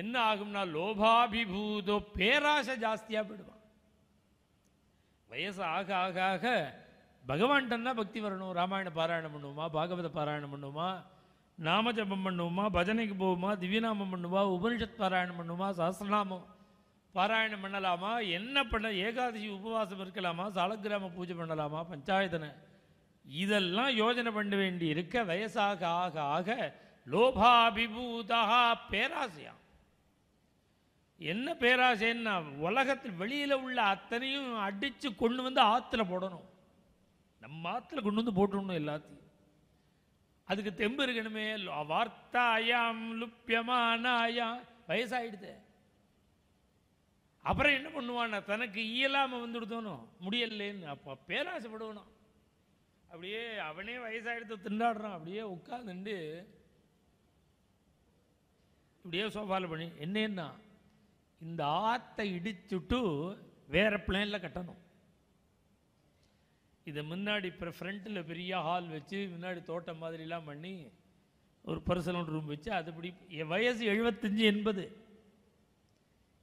என்ன ஆகும்னா லோபாபிபூதோ பேராசை ஜாஸ்தியாக போயிடுவான் வயசு ஆக ஆக ஆக தான் பக்தி வரணும் ராமாயண பாராயணம் பண்ணுவோமா பாகவத பாராயணம் பண்ணுவோமா நாம ஜபம் பண்ணுவோமா பஜனைக்கு போவோமா திவ்யநாமம் பண்ணுவா உபனிஷத் பாராயணம் பண்ணுவோமா சாஸ்திரநாமம் பாராயணம் பண்ணலாமா என்ன பண்ண ஏகாதசி உபவாசம் இருக்கலாமா சாலக்கிராம பூஜை பண்ணலாமா பஞ்சாயத்தனை இதெல்லாம் யோஜனை பண்ண வேண்டி இருக்க வயசாக ஆக ஆக லோபாபிபூதா பேராசையாம் என்ன பேராசைன்னா உலகத்தில் வெளியில் உள்ள அத்தனையும் அடித்து கொண்டு வந்து ஆற்றுல போடணும் நம்ம ஆற்றுல கொண்டு வந்து போட்டுடணும் எல்லாத்தையும் அதுக்கு தெம்பு இருக்கணுமே வார்த்தாயாம் லுப்பியமானாயாம் வயசாகிடுது அப்புறம் என்ன பண்ணுவான்னா தனக்கு இயலாமல் வந்துடுதோனும் முடியலேன்னு அப்போ பேராசைப்படுவனும் அப்படியே அவனே வயசாகிடுத்து திண்டாடுறான் அப்படியே உட்காந்துண்டு இப்படியே சோஃபாவில் பண்ணி என்னன்னா இந்த ஆத்தை இடிச்சுட்டு வேறு பிளேனில் கட்டணும் இதை முன்னாடி இப்போ ஃப்ரண்ட்டில் பெரிய ஹால் வச்சு முன்னாடி தோட்டம் மாதிரிலாம் பண்ணி ஒரு பர்சனல் ரூம் வச்சு அதுபடி என் வயசு எழுபத்தஞ்சி எண்பது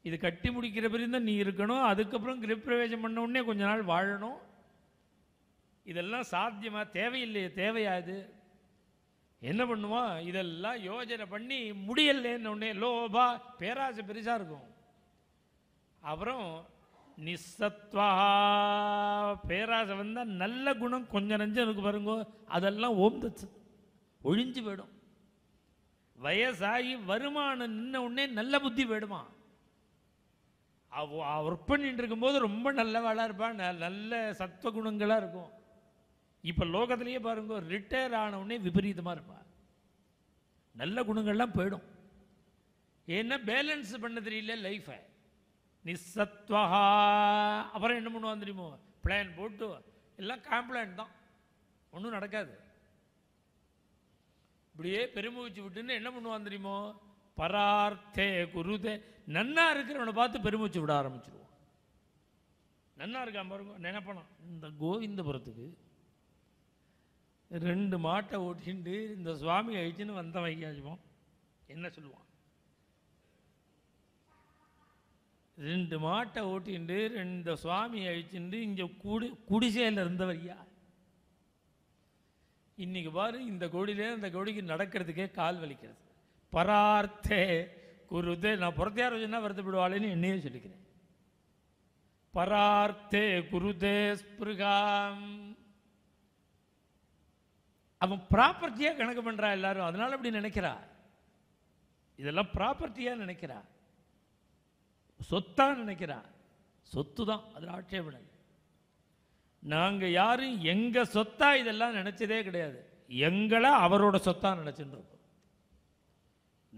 இது கட்டி முடிக்கிற பிறகு தான் நீ இருக்கணும் அதுக்கப்புறம் பிரவேசம் பண்ண உடனே கொஞ்ச நாள் வாழணும் இதெல்லாம் சாத்தியமாக தேவையில்லையே தேவையாது என்ன பண்ணுவோம் இதெல்லாம் யோஜனை பண்ணி முடியலன்னு உடனே லோபா பேராசை பெருசாக இருக்கும் அப்புறம் நிசத்வா பேராசை வந்தால் நல்ல குணம் கொஞ்சம் நஞ்சம் எனக்கு பாருங்க அதெல்லாம் ஓம்புச்சு ஒழிஞ்சு போயிடும் வயசாகி வருமானம் நின்ன உடனே நல்ல புத்தி போயிடுமா அவ ஒர்க் பண்ணிட்டு இருக்கும்போது ரொம்ப நல்லவாளாக இருப்பான் நல்ல சத்துவ குணங்களாக இருக்கும் இப்போ லோகத்திலேயே பாருங்க ரிட்டையர் ஆனவுடனே விபரீதமாக இருப்பாள் நல்ல குணங்கள்லாம் போயிடும் ஏன்னா பேலன்ஸ் பண்ண தெரியல லைஃபை நிசத்வகா அப்புறம் என்ன பண்ணுவான் தெரியுமோ பிளான் போட்டு எல்லாம் காம்ப்ளான் தான் ஒன்றும் நடக்காது இப்படியே பெருமூச்சு விட்டுன்னு என்ன பண்ணுவான் தெரியுமோ பரார்த்தே குருதே நன்னா இருக்கிறவனை பார்த்து பெருமூச்சு விட ஆரம்பிச்சிருவோம் நன்னா இருக்கான் பாருங்க நினைப்பணும் இந்த கோவிந்தபுரத்துக்கு ரெண்டு மாட்டை ஓட்டிண்டு இந்த சுவாமி அழிச்சுன்னு வந்த ஐயாச்சுவோம் என்ன சொல்லுவான் ரெண்டு மாட்டை ஓட்டிண்டு ரெண்டு சுவாமியை அழிச்சுண்டு இங்கே குடி குடிசையில் இருந்தவர் யார் இன்னைக்கு பாரு இந்த கொடியிலே அந்த கொடிக்கு நடக்கிறதுக்கே கால் வலிக்கிறது பரார்த்தே குருதே நான் புறத்தையார் வச்சுன்னா வருத்தப்படுவாளேன்னு என்னையே சொல்லிக்கிறேன் பரார்த்தே குருதே ஸ்பிருகாம் அவன் ப்ராப்பர்ட்டியாக கணக்கு பண்ணுறா எல்லாரும் அதனால் அப்படி நினைக்கிறா இதெல்லாம் ப்ராப்பர்ட்டியாக நினைக்கிறா சொத்தாக நினைக்கிறா சொத்து தான் அதில் ஆட்சேபனை நாங்கள் யாரும் எங்கள் சொத்தாக இதெல்லாம் நினச்சதே கிடையாது எங்களை அவரோட சொத்தாக நினச்சின்னு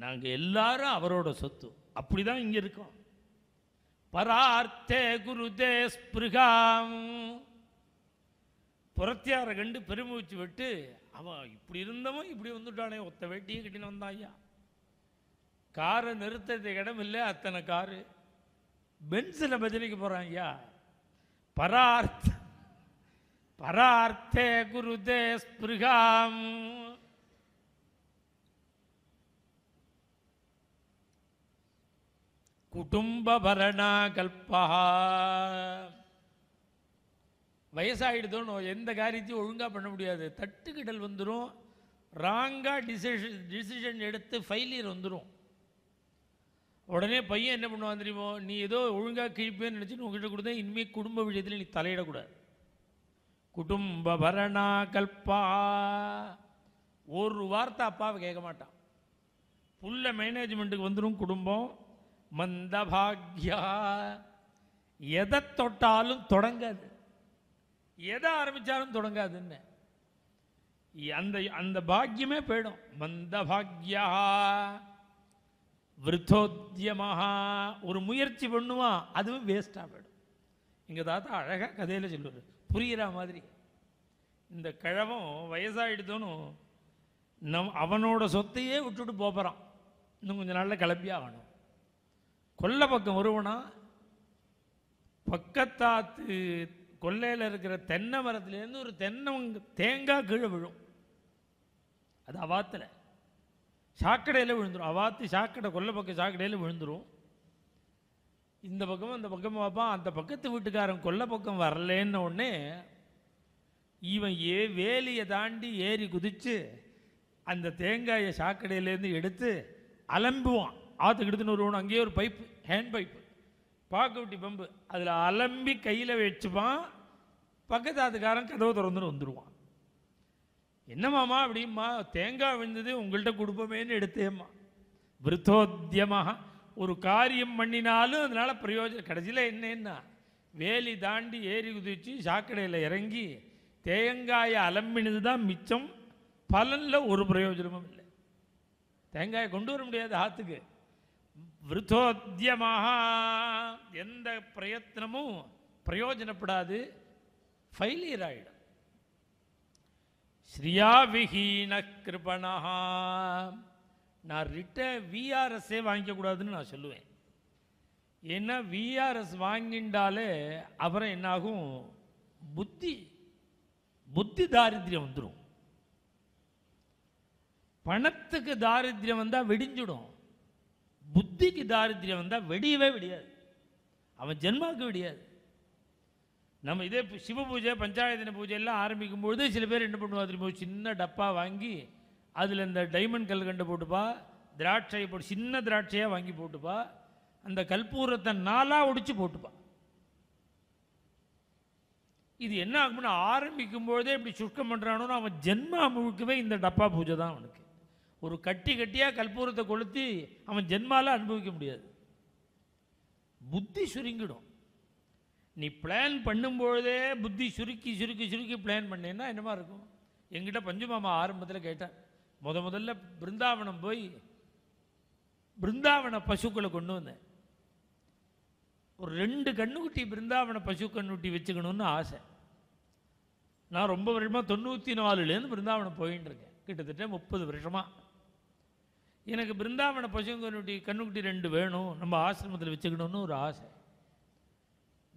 நாங்கள் எல்லாரும் அவரோட சொத்து அப்படி தான் இங்கே இருக்கோம் பரார்த்தே குருதே ஸ்பிருகாம் புரத்தியார கண்டு பெருமூச்சு விட்டு அவன் இப்படி இருந்தவன் இப்படி வந்துட்டானே ஒத்த வேட்டியே கட்டின்னு வந்தான் ஐயா காரை நிறுத்தத்துக்கு இடம் இல்லை அத்தனை காரு பென்சில் பதிலுக்கு போகிறான் ஐயா பரார்த்த பரார்த்தே குருதே ஸ்பிருகாம் பரணா கல்பா வயசாகிடுதோ எந்த காரியத்தையும் ஒழுங்காக பண்ண முடியாது தட்டுக்கிடல் வந்துடும் ராங்காக டிசிஷன் டிசிஷன் எடுத்து ஃபெயிலியர் வந்துடும் உடனே பையன் என்ன பண்ணுவான் தெரியுமோ நீ ஏதோ ஒழுங்காக கிழிப்பேன்னு நினச்சின்னு உங்ககிட்ட கொடுத்தேன் இனிமேல் குடும்ப விஷயத்தில் நீ தலையிடக்கூடாது குடும்ப பரணா கல்பா ஒரு வார்த்தை அப்பாவை கேட்க மாட்டான் புள்ள மேனேஜ்மெண்ட்டுக்கு வந்துடும் குடும்பம் மந்தபாக்யா எதை தொட்டாலும் தொடங்காது எதை ஆரம்பித்தாலும் தொடங்காதுன்னு அந்த அந்த பாக்கியமே போயிடும் மந்தபாக்யா விருத்தோத்தியமாக ஒரு முயற்சி பண்ணுவான் அதுவும் வேஸ்ட்டாக போயிடும் எங்கள் தாத்தா அழகாக கதையில் சொல்லுவார் புரிகிற மாதிரி இந்த கிழவன் வயசாகிடுதோன்னு நம் அவனோட சொத்தையே விட்டுட்டு போகிறான் இன்னும் கொஞ்சம் நாளில் கிளம்பி ஆகணும் கொல்ல பக்கம் வருவனா பக்கத்தாத்து கொல்லையில் இருக்கிற தென்னை மரத்துலேருந்து ஒரு தென்னை தேங்காய் கீழே விழும் அது அவாத்தில் சாக்கடையில் விழுந்துடும் அவாத்தி சாக்கடை கொல்ல பக்கம் சாக்கடையில் விழுந்துடும் இந்த பக்கமும் அந்த பக்கம் பார்ப்பான் அந்த பக்கத்து வீட்டுக்காரன் கொல்ல பக்கம் வரலேன்னு உடனே இவன் ஏ வேலியை தாண்டி ஏறி குதித்து அந்த தேங்காயை சாக்கடையிலேருந்து எடுத்து அலம்புவான் ஆற்றுக்கு எடுத்துன்னு வருவான் அங்கேயே ஒரு பைப்பு ஹேண்ட் பைப்பு பாக்குட்டி பம்பு அதில் அலம்பி கையில் வச்சுப்பான் பக்கத்து ஆத்துக்காரன் கதவை திறந்துன்னு வந்துடுவான் என்னமாமா அப்படிம்மா தேங்காய் விழுந்தது உங்கள்கிட்ட கொடுப்போமேன்னு எடுத்தேம்மா விருத்தோத்தியமாக ஒரு காரியம் பண்ணினாலும் அதனால் பிரயோஜனம் கடைசியில் என்னன்னா வேலி தாண்டி ஏறி குதிச்சு சாக்கடையில் இறங்கி தேங்காயை அலம்பினது தான் மிச்சம் பலனில் ஒரு பிரயோஜனமும் இல்லை தேங்காயை கொண்டு வர முடியாது ஆற்றுக்கு விருத்தோத்தியமாக எந்த பிரயத்தனமும் பிரயோஜனப்படாது ஃபெயிலியர் ஆகிடும் ஸ்ரீயாவிஹீன கிருபணஹா நான் ரிட்டர்ன் விஆர்எஸ்ஸே வாங்கிக்கக்கூடாதுன்னு நான் சொல்லுவேன் ஏன்னா விஆர்எஸ் வாங்கிட்டாலே அப்புறம் என்னாகும் புத்தி புத்தி தாரித்யம் வந்துடும் பணத்துக்கு தாரித்யம் வந்தால் வெடிஞ்சிடும் புத்திக்கு தாரித்யம் வந்தால் வெடியவே வெடியாது அவன் ஜென்மாவுக்கு வெடியாது நம்ம இதே சிவ பூஜை பஞ்சாயத்தின பூஜையெல்லாம் ஆரம்பிக்கும் பொழுது சில பேர் என்ன பண்ணுவா திரும்ப சின்ன டப்பா வாங்கி அதில் இந்த டைமண்ட் கல் கண்டு போட்டுப்பா திராட்சை போட்டு சின்ன திராட்சையாக வாங்கி போட்டுப்பா அந்த கல்பூரத்தை நாளாக ஒடிச்சு போட்டுப்பா இது என்ன ஆகும்னா ஆரம்பிக்கும் பொழுதே இப்படி சுஷ்கம் பண்ணுறானோன்னு அவன் ஜென்மா முழுக்கவே இந்த டப்பா பூஜை தான் அவனுக்கு ஒரு கட்டி கட்டியாக கல்பூரத்தை கொளுத்தி அவன் ஜென்மாவில் அனுபவிக்க முடியாது புத்தி சுருங்கிடும் நீ பிளான் பண்ணும்பொழுதே புத்தி சுருக்கி சுருக்கி சுருக்கி பிளான் பண்ணேன்னா என்னமா இருக்கும் எங்கிட்ட பஞ்சுமாமா ஆரம்பத்தில் கேட்டேன் முத முதல்ல பிருந்தாவனம் போய் பிருந்தாவன பசுக்களை கொண்டு வந்தேன் ஒரு ரெண்டு கண்ணுக்குட்டி பிருந்தாவன பசு கண்ணுக்குட்டி வச்சுக்கணும்னு ஆசை நான் ரொம்ப வருஷமாக தொண்ணூற்றி நாலுலேருந்து பிருந்தாவனம் போயின்ட்டுருக்கேன் கிட்டத்தட்ட முப்பது வருஷமாக எனக்கு பிருந்தாவன பசு கண்ணுக்குட்டி கண்ணுக்குட்டி ரெண்டு வேணும் நம்ம ஆசிரமத்தில் வச்சுக்கணும்னு ஒரு ஆசை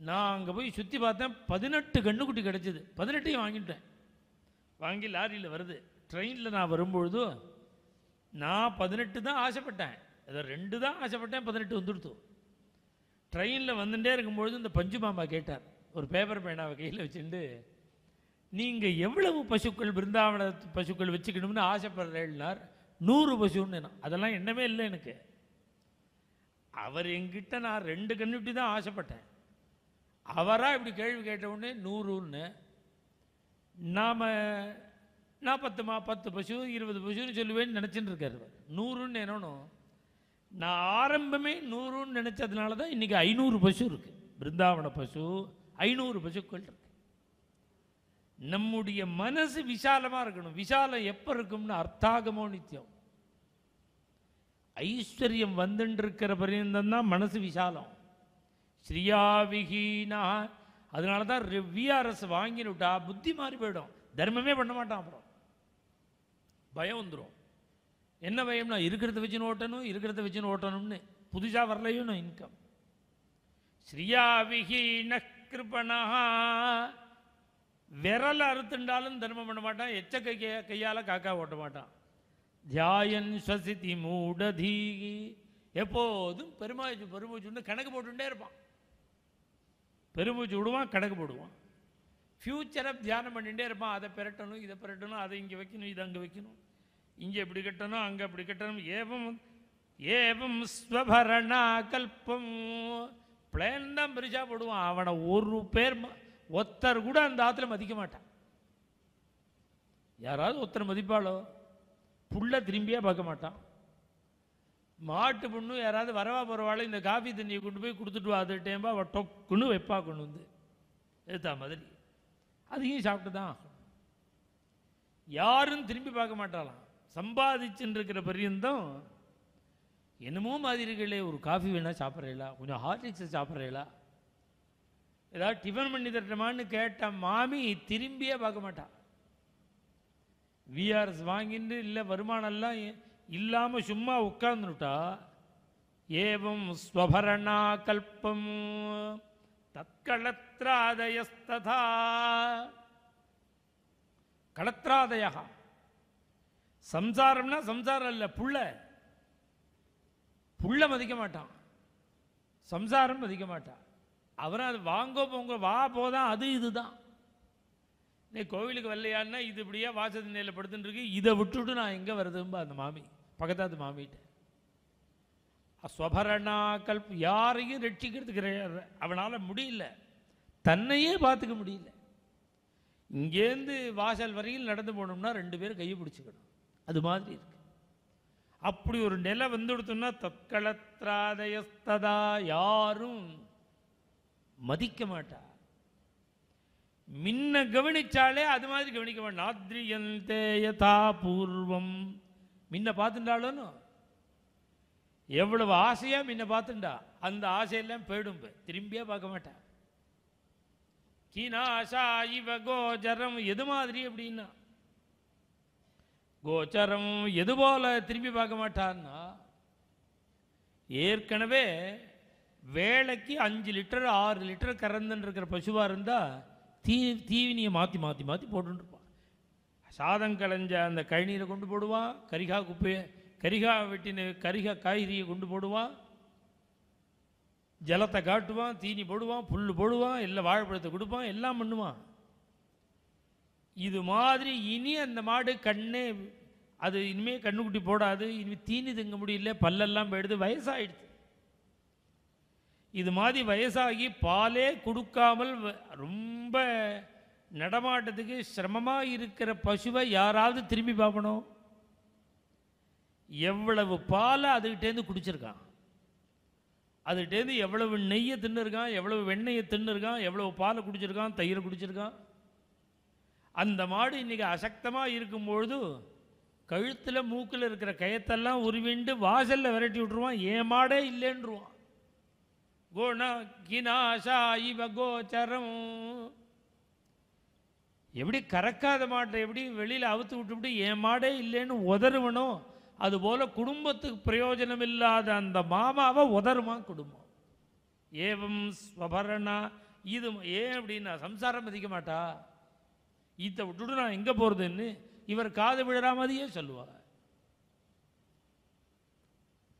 நான் அங்கே போய் சுற்றி பார்த்தேன் பதினெட்டு கண்ணுக்குட்டி கிடச்சிது பதினெட்டையும் வாங்கிட்டேன் வாங்கி லாரியில் வருது ட்ரெயினில் நான் வரும்பொழுது நான் பதினெட்டு தான் ஆசைப்பட்டேன் அதை ரெண்டு தான் ஆசைப்பட்டேன் பதினெட்டு வந்துடுத்து ட்ரெயினில் வந்துட்டே இருக்கும்பொழுது இந்த பஞ்சு மாமா கேட்டார் ஒரு பேப்பர் பேனாவை கையில் வச்சுட்டு நீங்கள் எவ்வளவு பசுக்கள் பிருந்தாவன பசுக்கள் வச்சுக்கணும்னு ஆசைப்படுறேன்னார் நூறு பசுன்னு அதெல்லாம் எண்ணமே இல்லை எனக்கு அவர் எங்கிட்ட நான் ரெண்டு கண்ணுட்டி தான் ஆசைப்பட்டேன் அவராக இப்படி கேள்வி கேட்ட உடனே நூறுன்னு நாம் நாற்பத்துமா பத்து பசு இருபது பசுன்னு சொல்லுவேன்னு நினச்சின்னு இருக்கார் நூறுன்னு என்னன்னு நான் ஆரம்பமே நூறுன்னு நினச்சதுனால தான் இன்றைக்கி ஐநூறு பசு இருக்குது பிருந்தாவன பசு ஐநூறு பசுக்கள் இருக்கு நம்முடைய மனசு விசாலமாக இருக்கணும் விசாலம் எப்போ இருக்கும்னு அர்த்தாகமோ நித்தியம் ஐஸ்வர்யம் வந்துட்டு இருக்கிற பரியந்தம் மனசு விசாலம் ஸ்ரீயாவிகீனா அதனால தான் விஆர்எஸ் வாங்கினுட்டா புத்தி மாறி போயிடும் தர்மமே பண்ண மாட்டான் அப்புறம் பயம் வந்துடும் என்ன பயம்னா இருக்கிறத வச்சுன்னு ஓட்டணும் இருக்கிறத வச்சுன்னு ஓட்டணும்னு புதுசாக வரலையும் நான் இன்கம் ஸ்ரீயாவிகீன கிருபணா விரல் அறுத்துண்டாலும் தர்மம் பண்ண மாட்டான் எச்ச கை கையால் காக்கா ஓட்ட மாட்டான் தியாயன் சசிதி மூடதீகி எப்போதும் பெருமாச்சு பெருமாச்சுன்னு கணக்கு போட்டுட்டே இருப்பான் பெருமூச்சு விடுவான் கணக்கு போடுவான் ஃப்யூச்சரை தியானம் பண்ணிகிட்டே இருப்பான் அதை பெரட்டணும் இதை பெரட்டணும் அதை இங்கே வைக்கணும் இதை அங்கே வைக்கணும் இங்கே இப்படி கட்டணும் அங்கே இப்படி கட்டணும் ஏவம் ஏவம் ஸ்வபரணா கல்பம் பிளேன் தான் பிரிச்சா போடுவான் அவனை ஒரு பேர் ஒத்தர் கூட அந்த ஆற்றுல மதிக்க மாட்டான் யாராவது ஒருத்தர் மதிப்பாளோ புள்ள திரும்பியே பார்க்க மாட்டான் மாட்டு பொண்ணு யாராவது வரவா பரவாயில்ல இந்த காஃபி தண்ணியை கொண்டு போய் கொடுத்துட்டு வா அது டைம்பா அவள் டொக்குன்னு வைப்பா கொண்டு வந்து ஏற்றா மாதிரி அதையும் சாப்பிட்டு தான் யாரும் திரும்பி பார்க்க மாட்டாளாம் சம்பாதிச்சுன்னு இருக்கிற பரியந்தம் என்னமோ மாதிரிகளே ஒரு காஃபி வேணால் சாப்பிட்றீங்களா கொஞ்சம் ஹார்லிக்ஸை சாப்பிட்றீங்களா ஏதாவது டிஃபன் பண்ணி தரட்டமான்னு கேட்ட மாமி திரும்பியே பார்க்க மாட்டான் விஆர்எஸ் வாங்கிட்டு இல்லை வருமானம்லாம் இல்லாமல் சும்மா உட்கார்ந்துட்டா ஏவம் ஸ்வபரணா கல்பம் தற்களத்ராதயஸ்ததா களத்ராதயா சம்சாரம்னா சம்சாரம் இல்லை புள்ள புள்ள மதிக்க மாட்டான் சம்சாரம் மதிக்க மாட்டான் அவரை அது வாங்கோ போங்க வா போதான் அது இதுதான் நீ கோவிலுக்கு வரலையான்னா இது இப்படியே வாசதி நிலையில் படுத்துட்டு இருக்கு இதை விட்டுட்டு நான் எங்கே வருதுன்பா அந்த மாமி பகதாது மாமிட்டு ஸ்வபரணாக்கல் யாரையும் ரட்சிக்கிறதுக்கு அவனால் முடியல தன்னையே பார்த்துக்க முடியல இங்கேருந்து வாசல் வரையில் நடந்து போனோம்னா ரெண்டு பேரும் கையை பிடிச்சிக்கணும் அது மாதிரி இருக்கு அப்படி ஒரு நிலை வந்து கொடுத்தோம்னா தற்களத்ராதயஸ்ததா யாரும் மதிக்க மாட்டா முன்ன கவனிச்சாலே அது மாதிரி கவனிக்க மாட்டேன் ஆத்ரியந்தேயதா பூர்வம் முன்ன பார்த்துட்டாலும் எவ்வளவு ஆசையாக முன்ன பார்த்துட்டா அந்த ஆசையெல்லாம் போயிடும் திரும்பியே பார்க்க மாட்டேன் கினாசா இவ கோச்சரம் எது மாதிரி அப்படின்னா கோச்சரம் எது போல திரும்பி பார்க்க மாட்டான்னா ஏற்கனவே வேலைக்கு அஞ்சு லிட்டர் ஆறு லிட்டர் கறந்துன்னு இருக்கிற பசுவாக இருந்தால் தீ தீவினியை மாற்றி மாற்றி மாற்றி போட்டுருப்பான் சாதம் களைஞ்ச அந்த கழனியில் கொண்டு போடுவான் கரிகா குப்பையை கரிகா வெட்டின கரிகா காய்கறியை கொண்டு போடுவான் ஜலத்தை காட்டுவான் தீனி போடுவான் புல் போடுவான் எல்லாம் வாழைப்பழத்தை கொடுப்பான் எல்லாம் பண்ணுவான் இது மாதிரி இனி அந்த மாடு கண்ணே அது இனிமேல் கண்ணுக்குட்டி போடாது இனிமேல் தீனி தங்க முடியல பல்லெல்லாம் போயிடுது வயசாகிடுது இது மாதிரி வயசாகி பாலே கொடுக்காமல் ரொம்ப நடமாட்டத்துக்கு சிரமமாக இருக்கிற பசுவை யாராவது திரும்பி பார்க்கணும் எவ்வளவு பாலை அதுகிட்டேருந்து குடிச்சிருக்கான் அதுகிட்டேருந்து எவ்வளவு நெய்யை தின்னுருக்கான் எவ்வளவு வெண்ணெயை தின்னுருக்கான் எவ்வளவு பாலை குடிச்சிருக்கான் தயிரை குடிச்சிருக்கான் அந்த மாடு இன்றைக்கி அசக்தமாக இருக்கும்பொழுது கழுத்தில் மூக்கில் இருக்கிற கயத்தெல்லாம் உருவிண்டு வாசலில் விரட்டி விட்ருவான் ஏன் மாடே இல்லைன்றுவான் கோண கினாசா இவ கோச்சரம் எப்படி கறக்காத மாட்டை எப்படி வெளியில் அவுத்து விட்டுவிட்டு என் மாடே இல்லைன்னு உதறுவனோ அதுபோல் குடும்பத்துக்கு பிரயோஜனம் இல்லாத அந்த மாமாவை உதருமா குடும்பம் ஏவம் ஸ்வபரணா இது ஏன் அப்படின்னா சம்சாரம் மதிக்க மாட்டா இத்தை விட்டுட்டு நான் எங்கே போகிறதுன்னு இவர் காது விழறா மாதிரியே சொல்லுவார்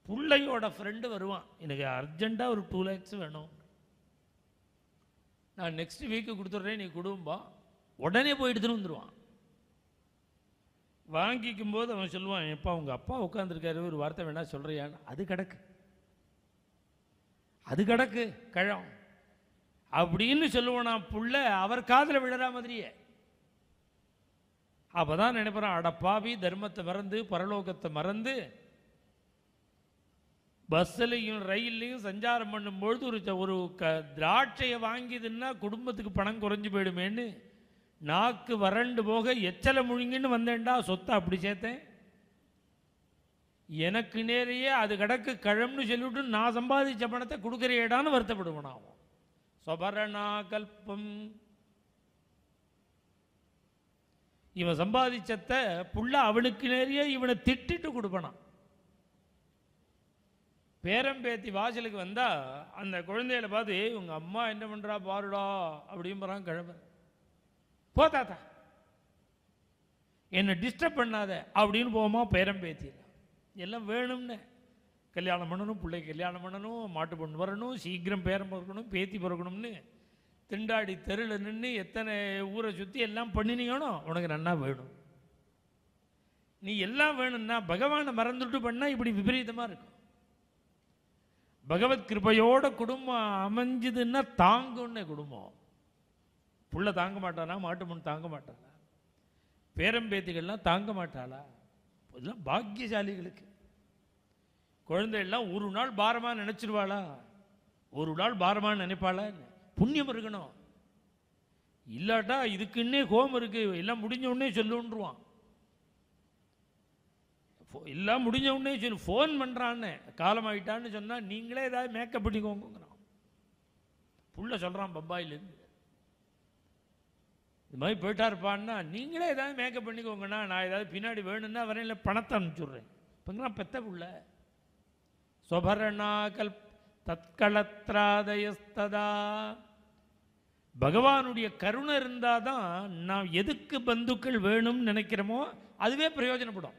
பிள்ளையோட ஃப்ரெண்டு வருவான் எனக்கு அர்ஜெண்ட்டாக ஒரு டூ லேக்ஸ் வேணும் நான் நெக்ஸ்ட் வீக்கு கொடுத்துட்றேன் நீ குடும்பம் உடனே போய் வந்துடுவான் வாங்கிக்கும் போது அவன் சொல்லுவான் எப்பா உங்கள் அப்பா உட்காந்துருக்காரு ஒரு வார்த்தை வேணா சொல்கிறியான்னு அது கிடக்கு அது கிடக்கு கழம் அப்படின்னு சொல்லுவான் புள்ள அவர் காதில் விழுற மாதிரியே அப்போ தான் நினைப்பறான் அடப்பாவி தர்மத்தை மறந்து பரலோகத்தை மறந்து பஸ்ஸுலையும் ரயில்லையும் சஞ்சாரம் பண்ணும்பொழுது ஒரு ஒரு க திராட்சையை வாங்கிதுன்னா குடும்பத்துக்கு பணம் குறைஞ்சி போயிடுமேன்னு நாக்கு வறண்டு போக எச்சலை முழுங்கின்னு வந்தேன்டா சொத்தை அப்படி சேர்த்தேன் எனக்கு நேரையே அது கிடக்கு கழம்னு சொல்லிவிட்டு நான் சம்பாதிச்ச பணத்தை கொடுக்குறியடான்னு வருத்தப்படுவேன் ஆகும் சொபரணா கல்பம் இவன் சம்பாதிச்சத்த புள்ள அவனுக்கு நேரிய இவனை திட்டிட்டு கொடுப்பனான் பேரம்பேத்தி வாசலுக்கு வந்தால் அந்த குழந்தையில பார்த்து உங்கள் அம்மா என்ன பண்ணுறா பாருடா அப்படிம்புறான் கிழமை போ தாத்தா என்னை டிஸ்டர்ப் பண்ணாத அப்படின்னு போவோமா பேரம் பேத்திடலாம் எல்லாம் வேணும்னு கல்யாணம் பண்ணணும் பிள்ளை கல்யாணம் பண்ணணும் மாட்டு பொண்ணு வரணும் சீக்கிரம் பேரம் பிறக்கணும் பேத்தி பிறக்கணும்னு திண்டாடி தெருவில் நின்று எத்தனை ஊரை சுற்றி எல்லாம் பண்ணினீங்கனோ உனக்கு நல்லா வேணும் நீ எல்லாம் வேணும்னா பகவானை மறந்துட்டு பண்ணால் இப்படி விபரீதமாக இருக்கும் பகவத் கிருபையோட குடும்பம் அமைஞ்சதுன்னா தாங்கும்னு குடும்பம் புள்ள தாங்க மாட்டானா மாட்டு மண் தாங்க மாட்டானா பேரம்பேத்திகள்லாம் தாங்க மாட்டாளா இதெல்லாம் பாக்கியசாலிகளுக்கு எல்லாம் ஒரு நாள் பாரமாக நினச்சிருவாளா ஒரு நாள் பாரமாக நினைப்பாளா புண்ணியம் இருக்கணும் இல்லாட்டா இதுக்குன்னே ஹோம் இருக்குது எல்லாம் முடிஞ்ச உடனே சொல்லுன்றுவான் எல்லாம் முடிஞ்ச உடனே சொல்லு ஃபோன் பண்ணுறான்னு காலமாயிட்டான்னு சொன்னால் நீங்களே ஏதாவது மேக்கப் பண்ணிக்கோங்கிறான் புள்ள சொல்கிறான் பம்பாயிலேருந்து இது மாதிரி போயிட்டா இருப்பான்னா நீங்களே ஏதாவது மேக்கப் பண்ணிக்கோங்கண்ணா நான் ஏதாவது பின்னாடி வேணும்னா வரேன் இல்லை பணத்தை அனுப்பிச்சுட்றேன் இப்போங்கண்ணா பெத்த புள்ள சொபரணாகல் தற்களத்ராதயஸ்ததா பகவானுடைய கருணை இருந்தால் தான் நான் எதுக்கு பந்துக்கள் வேணும்னு நினைக்கிறோமோ அதுவே பிரயோஜனப்படும்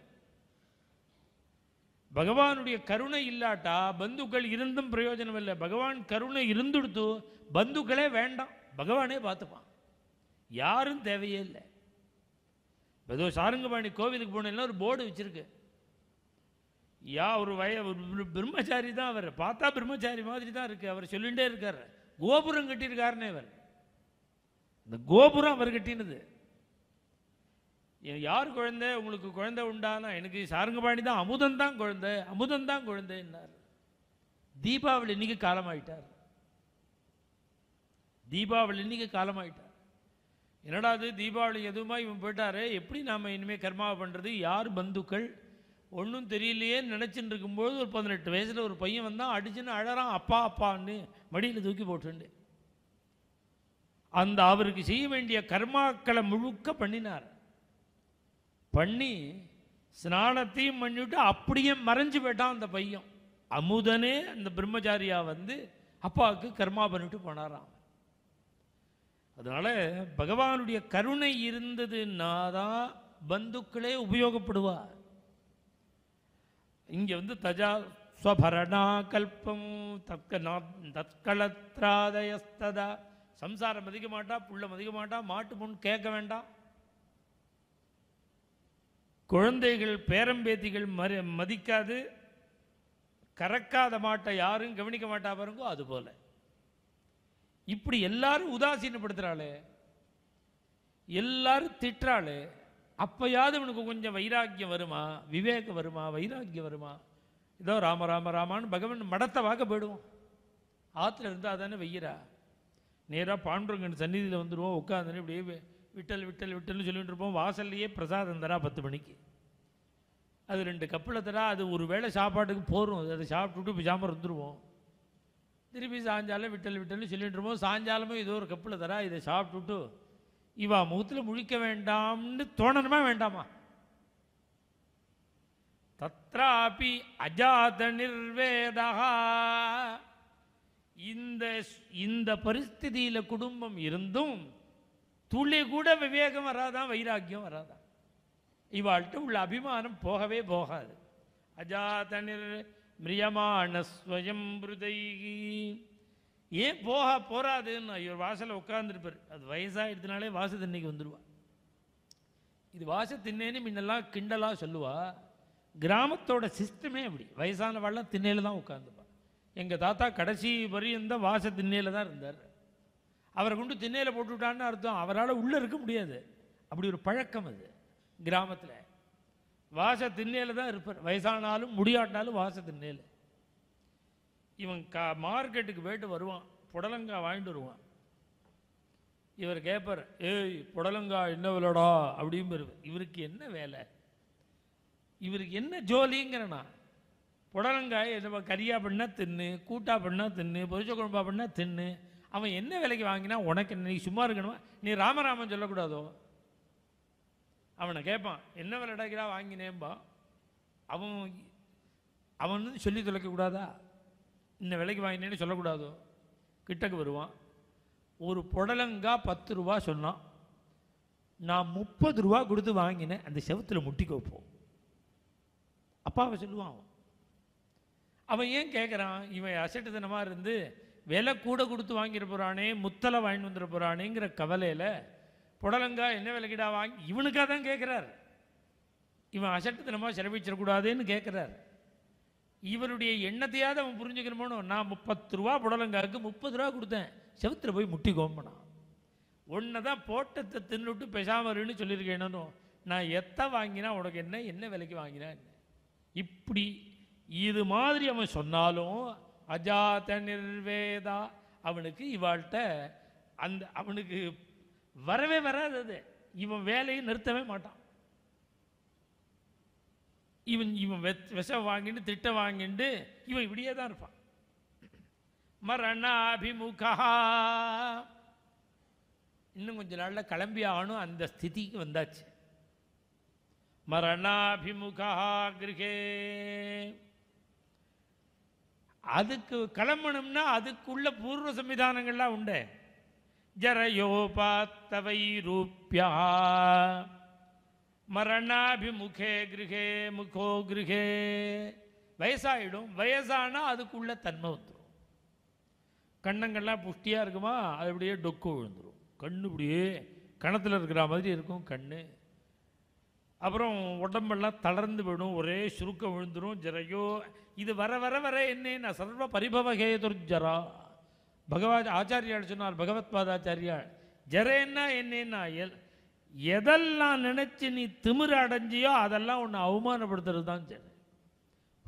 பகவானுடைய கருணை இல்லாட்டா பந்துக்கள் இருந்தும் பிரயோஜனம் இல்லை பகவான் கருணை இருந்துடுத்து பந்துக்களே வேண்டாம் பகவானே பார்த்துப்பான் யாரும் தேவையே இல்லை ஏதோ சாரங்கபாணி கோவிலுக்கு போனேன்னா ஒரு போர்டு வச்சுருக்கு யா ஒரு வய பிரம்மச்சாரி தான் அவர் பார்த்தா பிரம்மச்சாரி மாதிரி தான் இருக்குது அவர் சொல்லிகிட்டே இருக்கார் கோபுரம் கட்டியிருக்காருனே அவர் இந்த கோபுரம் அவர் கட்டினது யார் குழந்தை உங்களுக்கு குழந்தை உண்டானா எனக்கு சாரங்கபாணி தான் அமுதன் தான் குழந்தை அமுதன் தான் குழந்தைன்னார் தீபாவளி இன்னைக்கு காலமாயிட்டார் தீபாவளி இன்னைக்கு காலமாயிட்டார் என்னடா அது தீபாவளி எதுவுமா இவன் போயிட்டாரு எப்படி நாம் இனிமேல் கர்மாவை பண்ணுறது யார் பந்துக்கள் ஒன்றும் தெரியலையே நினச்சின்னு இருக்கும்போது ஒரு பதினெட்டு வயசில் ஒரு பையன் வந்தால் அடிச்சுன்னு அழறான் அப்பா அப்பான்னு மடியில் தூக்கி போட்டுண்டு அந்த அவருக்கு செய்ய வேண்டிய கர்மாக்களை முழுக்க பண்ணினார் பண்ணி ஸ்நானத்தையும் பண்ணிவிட்டு அப்படியே மறைஞ்சு போயிட்டான் அந்த பையன் அமுதனே அந்த பிரம்மச்சாரியா வந்து அப்பாவுக்கு கர்மா பண்ணிவிட்டு போனாராம் அதனால் பகவானுடைய கருணை இருந்ததுன்னா தான் பந்துக்களே உபயோகப்படுவார் இங்கே வந்து தஜா ஸ்வபரணா கல்பம் தற்க நா தற்களத்ராதயஸ்ததா சம்சாரம் மதிக்க மாட்டா புள்ள மதிக்க மாட்டா மாட்டு முன் கேட்க வேண்டாம் குழந்தைகள் பேரம்பேத்திகள் மதி மதிக்காது கறக்காத மாட்டை யாரும் கவனிக்க மாட்டா பாருங்கோ அதுபோல் இப்படி எல்லாரும் உதாசீனப்படுத்துகிறாளே எல்லாரும் திட்டுறாளே அப்பயாவது இவனுக்கு கொஞ்சம் வைராக்கியம் வருமா விவேகம் வருமா வைராக்கியம் வருமா ஏதோ ராம ராம ராமான்னு பகவான் மடத்தை வாக்க போயிடுவோம் ஆற்றுல இருந்தால் தானே வெய்யிறா நேராக பாண்டுரங்கன் சந்நிதியில் வந்துடுவோம் உட்காந்துன்னு இப்படியே விட்டல் விட்டல் விட்டல்னு சொல்லிட்டு இருப்போம் வாசல்லையே பிரசாதம் தரா பத்து மணிக்கு அது ரெண்டு கப்பலை தரா அது ஒரு வேளை சாப்பாட்டுக்கு போகிறோம் அதை சாப்பிட்டுட்டு இப்போ சாம்பார் வந்துடுவோம் திருப்பி சாயஞ்சாலம் விட்டல் விட்டல்னு இருப்போம் சாயஞ்சாலமும் ஏதோ ஒரு கப்பில் தரா இதை சாப்பிட்டுட்டு இவா முகத்தில் முழிக்க வேண்டாம்னு தோணணுமா வேண்டாமா தத்ராபி அஜாத நிர்வேதா இந்த இந்த பரிஸ்தியில் குடும்பம் இருந்தும் துளி கூட விவேகம் வராதான் வைராக்கியம் வராதான் இவாள்கிட்ட உள்ள அபிமானம் போகவே போகாது அஜாத மிரியமானஸ்வயம் மிருதைகி ஏன் போக போகாதுன்னு ஐயோ வாசலில் உட்காந்துருப்பார் அது வயசாகிடுதுனாலே வாசு தண்ணிக்கு வந்துடுவா இது வாச தின்னேன்னு முன்னெல்லாம் கிண்டலாக சொல்லுவா கிராமத்தோட சிஸ்டமே அப்படி வயசானவாள்லாம் திண்ணையில் தான் உட்காந்துப்பா எங்கள் தாத்தா கடைசி வரையும் தான் வாச திண்ணையில் தான் இருந்தார் அவரை கொண்டு திண்ணையில் போட்டுவிட்டான்னு அர்த்தம் அவரால் உள்ளே இருக்க முடியாது அப்படி ஒரு பழக்கம் அது கிராமத்தில் வாச திண்ணையில் தான் இருப்பார் வயசானாலும் முடியாட்டினாலும் வாச திண்ணையில் இவன் கா மார்க்கெட்டுக்கு போயிட்டு வருவான் புடலங்காய் வாங்கிட்டு வருவான் இவர் கேட்பார் ஏய் புடலங்காய் என்ன விளடா அப்படின்னு இவருக்கு என்ன வேலை இவருக்கு என்ன ஜோலிங்கிறனா புடலங்காய் என்ன கறியாக பண்ணால் தின்னு கூட்டா பண்ணால் தின்னு பொரிச்ச குழம்பா பண்ணால் தின்னு அவன் என்ன விலைக்கு வாங்கினா உனக்கு நீ சும்மா இருக்கணுமா நீ ராமராமன் சொல்லக்கூடாதோ அவனை கேட்பான் என்ன விளையாடா வாங்கினேன்பா அவன் அவன் சொல்லி தொலைக்கக்கூடாதா இந்த விலைக்கு வாங்கினேன்னு சொல்லக்கூடாதோ கிட்டக்கு வருவான் ஒரு புடலங்கா பத்து ரூபா சொன்னான் நான் முப்பது ரூபா கொடுத்து வாங்கினேன் அந்த செவத்தில் முட்டிக்கோப்போம் அப்பாவை சொல்லுவான் அவன் அவன் ஏன் கேட்குறான் இவன் அசட்டுத்தனமாக இருந்து விலை கூட கொடுத்து வாங்கிட போகிறானே முத்தலை வாங்கிட்டு வந்துட போகிறானேங்கிற கவலையில் புடலங்காய் என்ன விலைக்கிடா வாங்கி இவனுக்காக தான் கேட்குறார் இவன் அசட்டுத்தனமாக செலவிச்சிடக்கூடாதுன்னு கேட்குறார் இவருடைய எண்ணத்தையாவது அவன் புரிஞ்சுக்கணுமோனோ நான் முப்பத்து ரூபா புடலங்காவுக்கு முப்பது ரூபா கொடுத்தேன் செவத்தில் போய் முட்டி கோம்பனான் ஒன்றை தான் போட்டத்தை தின்னுட்டு பெசாமருன்னு சொல்லியிருக்கேனோ நான் எத்தை வாங்கினா உனக்கு என்ன என்ன விலைக்கு வாங்கினா இப்படி இது மாதிரி அவன் சொன்னாலும் அஜாத நிர்வேதா அவனுக்கு இவாள்கிட்ட அந்த அவனுக்கு வரவே வராது அது இவன் வேலையை நிறுத்தவே மாட்டான் இவன் இவன் விஷம் வாங்கிட்டு திட்ட வாங்கிட்டு இவன் இப்படியே தான் இருப்பான் மரணாபிமுகா இன்னும் கொஞ்ச நாளில் கிளம்பி ஆகணும் அந்த ஸ்திதிக்கு வந்தாச்சு மரணாபிமுகா கிருகே அதுக்கு கிளம்பணும்னா அதுக்குள்ள பூர்வ சம்விதானங்கள்லாம் உண்டு जरयोपात्तवैरूप्यः மரணாபிமுகே கிருகே முகோ கிருகே வயசாகிடும் வயசானால் அதுக்குள்ள தன்மை வந்துடும் கண்ணங்கள்லாம் புஷ்டியாக இருக்குமா அது அப்படியே டொக்கு விழுந்துடும் கண் இப்படியே கணத்தில் இருக்கிற மாதிரி இருக்கும் கண் அப்புறம் உடம்பெல்லாம் தளர்ந்து விடும் ஒரே சுருக்கம் விழுந்துடும் ஜரையோ இது வர வர வர என்ன சர்வ பரிபவகே பகவத் ஆச்சாரியால் சொன்னார் பகவத் பாதாச்சாரியால் ஜரேன்னா என்னன்னா எதெல்லாம் நினச்சி நீ திமிர அடைஞ்சியோ அதெல்லாம் உன்னை அவமானப்படுத்துறது தான் ஜர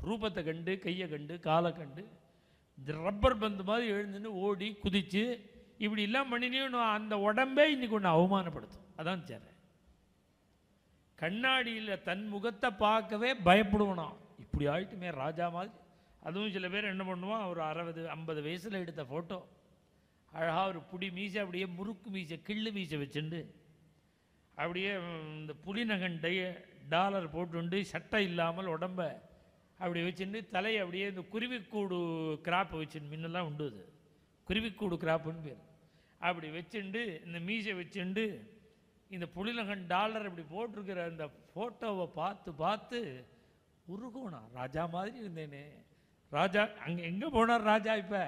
ரூபத்தை கண்டு கையை கண்டு காலை கண்டு ரப்பர் பந்து மாதிரி எழுந்துன்னு ஓடி குதித்து இப்படி எல்லாம் பண்ணினியும் அந்த உடம்பே இன்றைக்கி ஒன்று அவமானப்படுத்தும் அதான் சேர கண்ணாடியில் தன் முகத்தை பார்க்கவே பயப்படுவனாம் இப்படி ஆயிட்டுமே ராஜா மாதிரி அதுவும் சில பேர் என்ன பண்ணுவான் ஒரு அறுபது ஐம்பது வயசில் எடுத்த ஃபோட்டோ அழகாக ஒரு புடி மீசை அப்படியே முறுக்கு மீசை கிள்ளு மீசை வச்சுண்டு அப்படியே இந்த டைய டாலர் போட்டுண்டு சட்டை இல்லாமல் உடம்ப அப்படி வச்சுட்டு தலையை அப்படியே இந்த குருவிக்கூடு கிராப்பை வச்சுன்னு முன்னெல்லாம் உண்டு அது குருவிக்கூடு கிராப்புன்னு பேர் அப்படி வச்சுண்டு இந்த மீசை வச்சுண்டு இந்த புலிநகன் டாலர் இப்படி போட்டிருக்கிற அந்த ஃபோட்டோவை பார்த்து பார்த்து உருகோணம் ராஜா மாதிரி இருந்தேனே ராஜா அங்கே எங்கே போனார் ராஜா இப்போ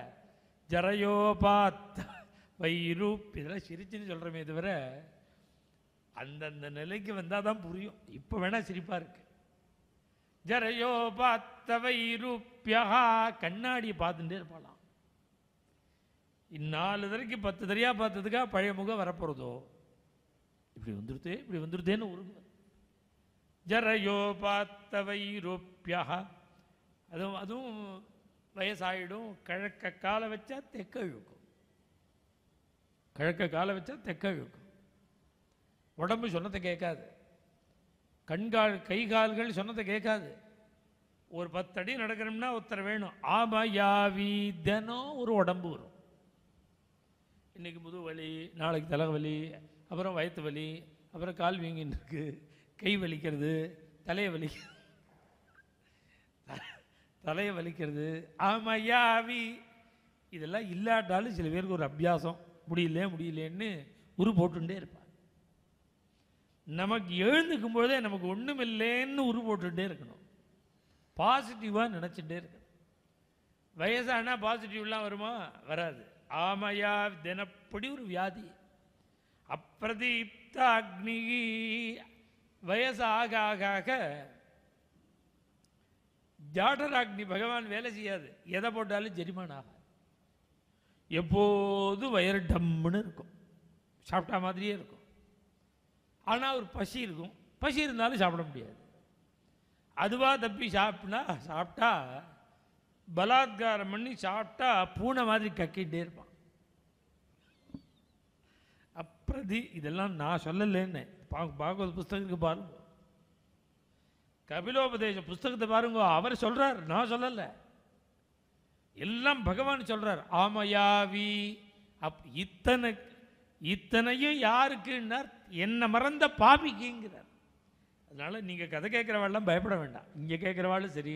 ஜரையோபாத் வைரூப் இதெல்லாம் சிரிச்சுன்னு சொல்கிறோமே தவிர அந்தந்த நிலைக்கு வந்தால் தான் புரியும் இப்போ வேணால் சிரிப்பாக இருக்கு பார்த்த வைரூப்பியா கண்ணாடியை பார்த்துட்டே இருப்பாளாம் இந்நாலு தரைக்கு பத்து தரையாக பார்த்ததுக்கா பழைய முகம் வரப்போகிறதோ இப்படி வந்துடுதே இப்படி வந்துடுதேன்னு ஒரு பார்த்த வைரூப்பியா அதுவும் அதுவும் வயசாகிடும் கிழக்க காலை வச்சா தெக்க இழுக்கும் கிழக்க காலை வச்சா தெக்க இழுக்கும் உடம்பு சொன்னதை கேட்காது கண்கால் கை கால்கள் சொன்னதை கேட்காது ஒரு பத்தடி நடக்கணும்னா ஒருத்தர் வேணும் ஆபயாவி தினம் ஒரு உடம்பு வரும் இன்றைக்கி முது வலி நாளைக்கு தலைவலி அப்புறம் வயிற்று வலி அப்புறம் கால் வீங்கின்னு இருக்குது கை வலிக்கிறது தலையை வலிக்கிறது தலையை வலிக்கிறது ஆமையாவி இதெல்லாம் இல்லாட்டாலும் சில பேருக்கு ஒரு அபியாசம் முடியல முடியலன்னு உரு போட்டுட்டே இருப்பாங்க நமக்கு எழுந்துக்கும் பொழுதே நமக்கு ஒன்றும் இல்லைன்னு உரு போட்டுகிட்டே இருக்கணும் பாசிட்டிவாக நினச்சிட்டே இருக்கணும் வயசானா பாசிட்டிவ்லாம் வருமா வராது ஆமையா தினப்படி ஒரு வியாதி அப்பிரதீப்த அக்னி வயசாக ஆக ஆக ஜாடராக்னி பகவான் வேலை செய்யாது எதை போட்டாலும் ஜெரிமான் ஆகும் எப்போதும் வயறு டம்முன்னு இருக்கும் சாப்பிட்டா மாதிரியே இருக்கும் ஆனால் ஒரு பசி இருக்கும் பசி இருந்தாலும் சாப்பிட முடியாது அதுவாக தப்பி சாப்பிட்டா சாப்பிட்டா பலாத்காரம் பண்ணி சாப்பிட்டா பூனை மாதிரி கக்கிட்டே இருப்பான் அப்பிரதி இதெல்லாம் நான் சொல்லலைன்னு பா பாகவத் புஸ்தகத்துக்கு பாருங்க கபிலோபதேச புஸ்தகத்தை பாருங்க அவர் சொல்றார் நான் சொல்லலை எல்லாம் பகவான் சொல்றார் ஆமயாவி அப் இத்தனை இத்தனையும் யாருக்குன்னார் என்னை மறந்த பாபிக்குங்கிறார் அதனால் நீங்கள் கதை கேட்குறவாள்லாம் பயப்பட வேண்டாம் இங்கே கேட்குறவாளும் சரி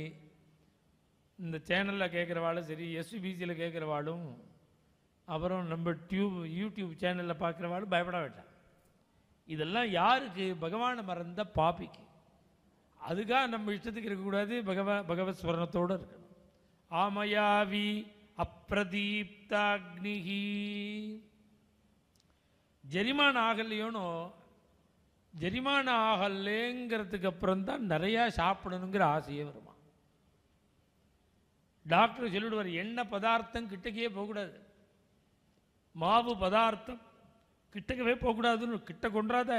இந்த சேனலில் கேட்குறவாளும் சரி எஸ்பிபிசியில் கேட்குறவாளும் அப்புறம் நம்ம டியூப் யூடியூப் சேனலில் பார்க்குறவாளும் பயப்பட வேண்டாம் இதெல்லாம் யாருக்கு பகவானை மறந்த பாபிக்கு அதுக்காக நம்ம இஷ்டத்துக்கு இருக்கக்கூடாது பகவ பகவத் ஸ்வரணத்தோடு இருக்கணும் ஆமயாவி அப்ரதீப்தாக்னிகி ஜெரிமான ஆகலையோனோ ஜெரிமான ஆகலேங்கிறதுக்கு அப்புறம் தான் நிறையா சாப்பிடணுங்கிற ஆசையே வருமா டாக்டர் சொல்லிடுவார் என்ன பதார்த்தம் கிட்டக்கையே போகக்கூடாது மாவு பதார்த்தம் கிட்டக்கவே போகக்கூடாதுன்னு கிட்ட கொண்டாத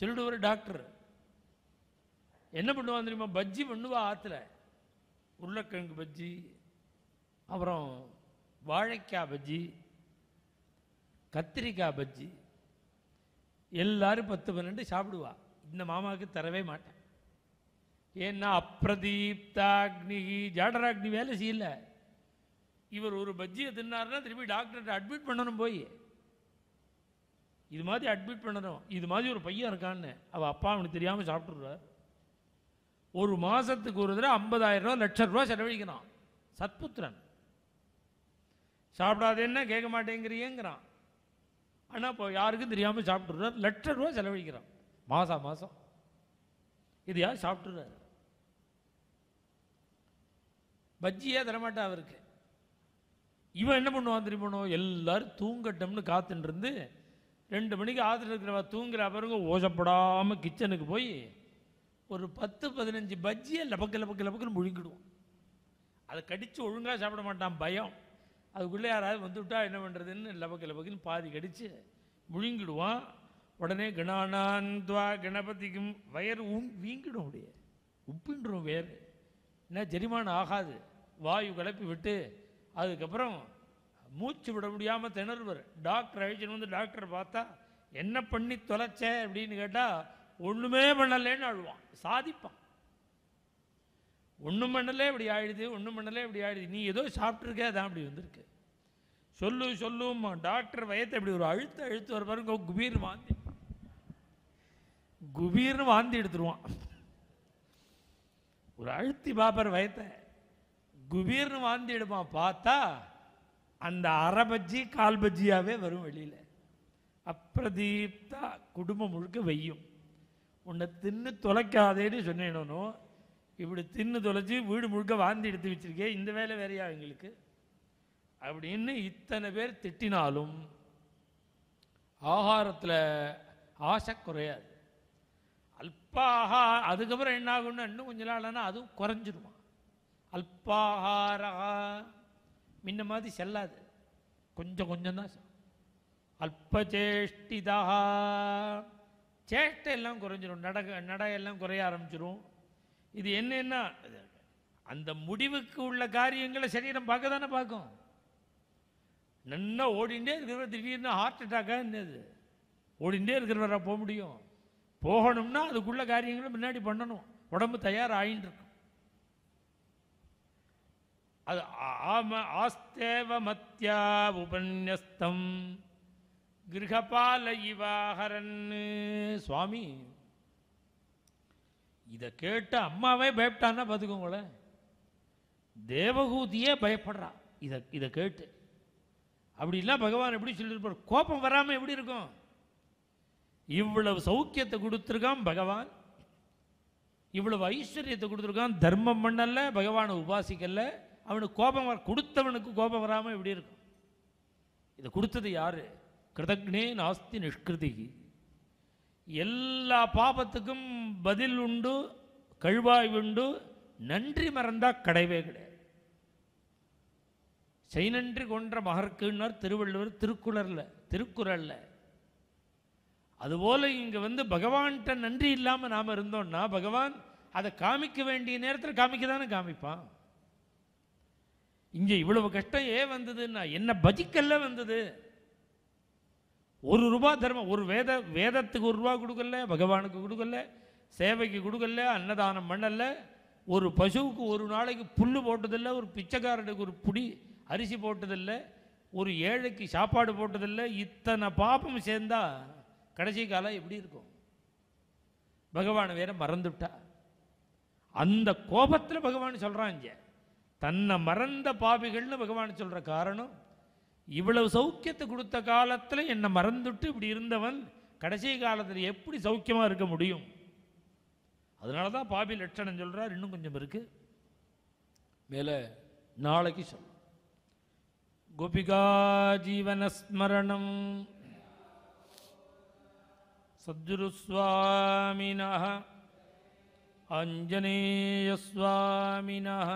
சொல்லிடுவார் டாக்டர் என்ன பண்ணுவான் தெரியுமா பஜ்ஜி பண்ணுவா ஆற்றுல உருளைக்கிழங்கு பஜ்ஜி அப்புறம் வாழைக்காய் பஜ்ஜி கத்திரிக்காய் பஜ்ஜி எல்லாரும் பத்து பன்னெண்டு சாப்பிடுவா இந்த மாமாவுக்கு தரவே மாட்டேன் ஏன்னா அப்பிரதீப்தாக்னி ஜாடராக்னி வேலை செய்யல இவர் ஒரு பஜ்ஜியை தின்னார்னா திருப்பி டாக்டர்கிட்ட அட்மிட் பண்ணணும் போய் இது மாதிரி அட்மிட் பண்ணணும் இது மாதிரி ஒரு பையன் இருக்கான்னு அவள் அப்பா அவனுக்கு தெரியாமல் சாப்பிட்டுருவார் ஒரு மாதத்துக்கு ஒரு தடவை ஐம்பதாயிரம் ரூபா லட்சம் ரூபா செலவழிக்கிறான் சத்புத்திரன் சாப்பிடாதேன்னா கேட்க மாட்டேங்கிறீங்கிறான் ஆனால் இப்போ யாருக்கும் தெரியாமல் சாப்பிட்டுறாரு லட்ச ரூபா செலவழிக்கிறான் மாதம் மாதம் இது யார் சாப்பிட்டுறாரு பஜ்ஜியே தரமாட்டான் அவருக்கு இவன் என்ன பண்ணுவான் திரும்பணும் எல்லாரும் தூங்கட்டோம்னு காத்துட்டு இருந்து ரெண்டு மணிக்கு ஆற்றுல இருக்கிறவ தூங்குற அவருங்க ஓசப்படாமல் கிச்சனுக்கு போய் ஒரு பத்து பதினஞ்சு பஜ்ஜியை லபக்கு லபக்கு லபக்குன்னு முழுங்கிடுவோம் அதை கடித்து ஒழுங்காக சாப்பிட மாட்டான் பயம் அதுக்குள்ளே யாராவது வந்துவிட்டா என்ன பண்ணுறதுன்னு லபக்கு லபக்குன்னு பாதி கடித்து முழுங்கிடுவான் உடனே கணானான்துவா கணபதிக்கும் வயறு உங் வீங்கிடும் அப்படியே உப்புன்றும் வேறு என்ன ஜெரிமானம் ஆகாது வாயு கலப்பி விட்டு அதுக்கப்புறம் மூச்சு விட முடியாமல் திணறுவர் டாக்டர் அழிச்சுன்னு வந்து டாக்டரை பார்த்தா என்ன பண்ணி தொலைச்ச அப்படின்னு கேட்டால் ஒன்றுமே பண்ணலேன்னு அழுவான் சாதிப்பான் ஒன்றும் பண்ணலே இப்படி ஆயிடுது ஒன்றும் பண்ணலே இப்படி ஆயிடுது நீ ஏதோ சாப்பிட்ருக்கே அதான் அப்படி வந்திருக்கு சொல்லு சொல்லும் டாக்டர் வயத்தை இப்படி ஒரு அழுத்த அழுத்து ஒரு பாருங்க குபீர் வாந்தி குபீர்னு வாந்தி எடுத்துருவான் ஒரு அழுத்தி பாப்பர் வயத்தை குபீர்னு வாந்தி எடுப்பான் பார்த்தா அந்த அரை பஜ்ஜி கால் பஜ்ஜியாகவே வரும் வெளியில் அப்பிரதீப்தா குடும்பம் முழுக்க வெய்யும் உன்னை தின்னு தொலைக்காதேன்னு சொன்னேனும் இப்படி தின்னு தொலைச்சி வீடு முழுக்க வாந்தி எடுத்து வச்சிருக்கேன் இந்த வேலை வேறையா எங்களுக்கு அப்படின்னு இத்தனை பேர் திட்டினாலும் ஆகாரத்தில் ஆசை குறையாது அல்பாகா அதுக்கப்புறம் என்ன ஆகும்னு இன்னும் கொஞ்ச நாள்னா அதுவும் குறைஞ்சிடுமா அல்பாகாரா முன்ன மாதிரி செல்லாது கொஞ்சம் கொஞ்சம் தான் அல்பச்சேஷ்டிதா சேட்டை எல்லாம் குறைஞ்சிரும் நட நடை எல்லாம் குறைய ஆரம்பிச்சிரும் இது என்னென்னா அந்த முடிவுக்கு உள்ள காரியங்களை சரீரம் பார்க்க தானே பார்க்கும் நல்லா ஓடிண்டே இருக்கிறவர் திடீர்னு ஹார்ட் அட்டாக்காக என்னது ஓடிண்டே இருக்கிறவரை போக முடியும் போகணும்னா அதுக்குள்ள காரியங்களை முன்னாடி பண்ணணும் உடம்பு தயார் ஆகிட்டு அது ஆம ஆஸ்தேவ மத்தியா உபன்யஸ்தம் கிரகபால இவாகரன் சுவாமி இதை கேட்டு அம்மாவே பயப்பட்டான்னா பார்த்துக்கோங்கள தேவகூதியே பயப்படுறா இதை இதை கேட்டு அப்படிலாம் பகவான் எப்படி சொல்லியிருப்பார் கோபம் வராமல் எப்படி இருக்கும் இவ்வளவு சௌக்கியத்தை கொடுத்துருக்கான் பகவான் இவ்வளவு ஐஸ்வர்யத்தை கொடுத்துருக்கான் தர்மம் பண்ணல பகவானை உபாசிக்கல அவனுக்கு கோபம் வர கொடுத்தவனுக்கு கோபம் வராமல் எப்படி இருக்கும் இதை கொடுத்தது யார் கிருதக்னே நாஸ்தி நிஷ்கிருதிகி எல்லா பாபத்துக்கும் பதில் உண்டு கழுவாய் உண்டு நன்றி மறந்தால் கிடையவே கிடையாது நன்றி கொன்ற மகர்க்குன்னார் திருவள்ளுவர் திருக்குறளில் திருக்குறளில் அதுபோல் இங்கே வந்து பகவான்கிட்ட நன்றி இல்லாமல் நாம் இருந்தோம்னா பகவான் அதை காமிக்க வேண்டிய நேரத்தில் காமிக்க தானே காமிப்பான் இங்கே இவ்வளவு கஷ்டம் ஏன் வந்ததுன்னா என்ன பஜிக்கல்ல வந்தது ஒரு ரூபா தர்ம ஒரு வேத வேதத்துக்கு ஒரு ரூபா கொடுக்கல பகவானுக்கு கொடுக்கல சேவைக்கு கொடுக்கல அன்னதானம் பண்ணல ஒரு பசுவுக்கு ஒரு நாளைக்கு புல் போட்டதில்லை ஒரு பிச்சைக்காரனுக்கு ஒரு புடி அரிசி போட்டதில்லை ஒரு ஏழைக்கு சாப்பாடு போட்டதில்லை இத்தனை பாப்பம் சேர்ந்தா கடைசி காலம் எப்படி இருக்கும் பகவான் வேற மறந்துவிட்டா அந்த கோபத்தில் பகவான் சொல்கிறாங்க தன்னை மறந்த பாவிகள்னு பகவான் சொல்கிற காரணம் இவ்வளவு சௌக்கியத்தை கொடுத்த காலத்தில் என்னை மறந்துட்டு இப்படி இருந்தவன் கடைசி காலத்தில் எப்படி சௌக்கியமாக இருக்க முடியும் அதனால தான் பாபி லட்சணம் சொல்கிறார் இன்னும் கொஞ்சம் இருக்குது மேலே நாளைக்கு சொல் கோபிகா ஜீவனஸ்மரணம் सद्गुरुस्वामिनः आञ्जनेयस्वामिनः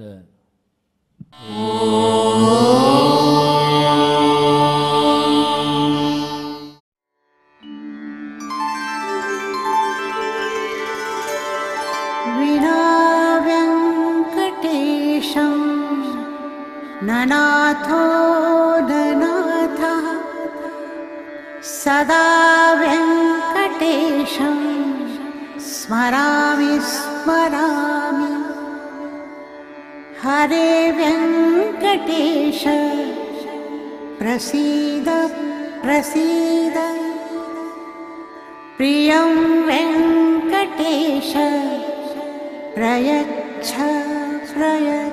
네. विनाव्यङ्कटेशं ननाथो ननाथः सदा व्यङ्कटेशं स्मरामि स्मरामि हरे व्यङ्कटेश प्रसीद प्रसीद प्रियं व्यङ्कटेश प्रयच्छ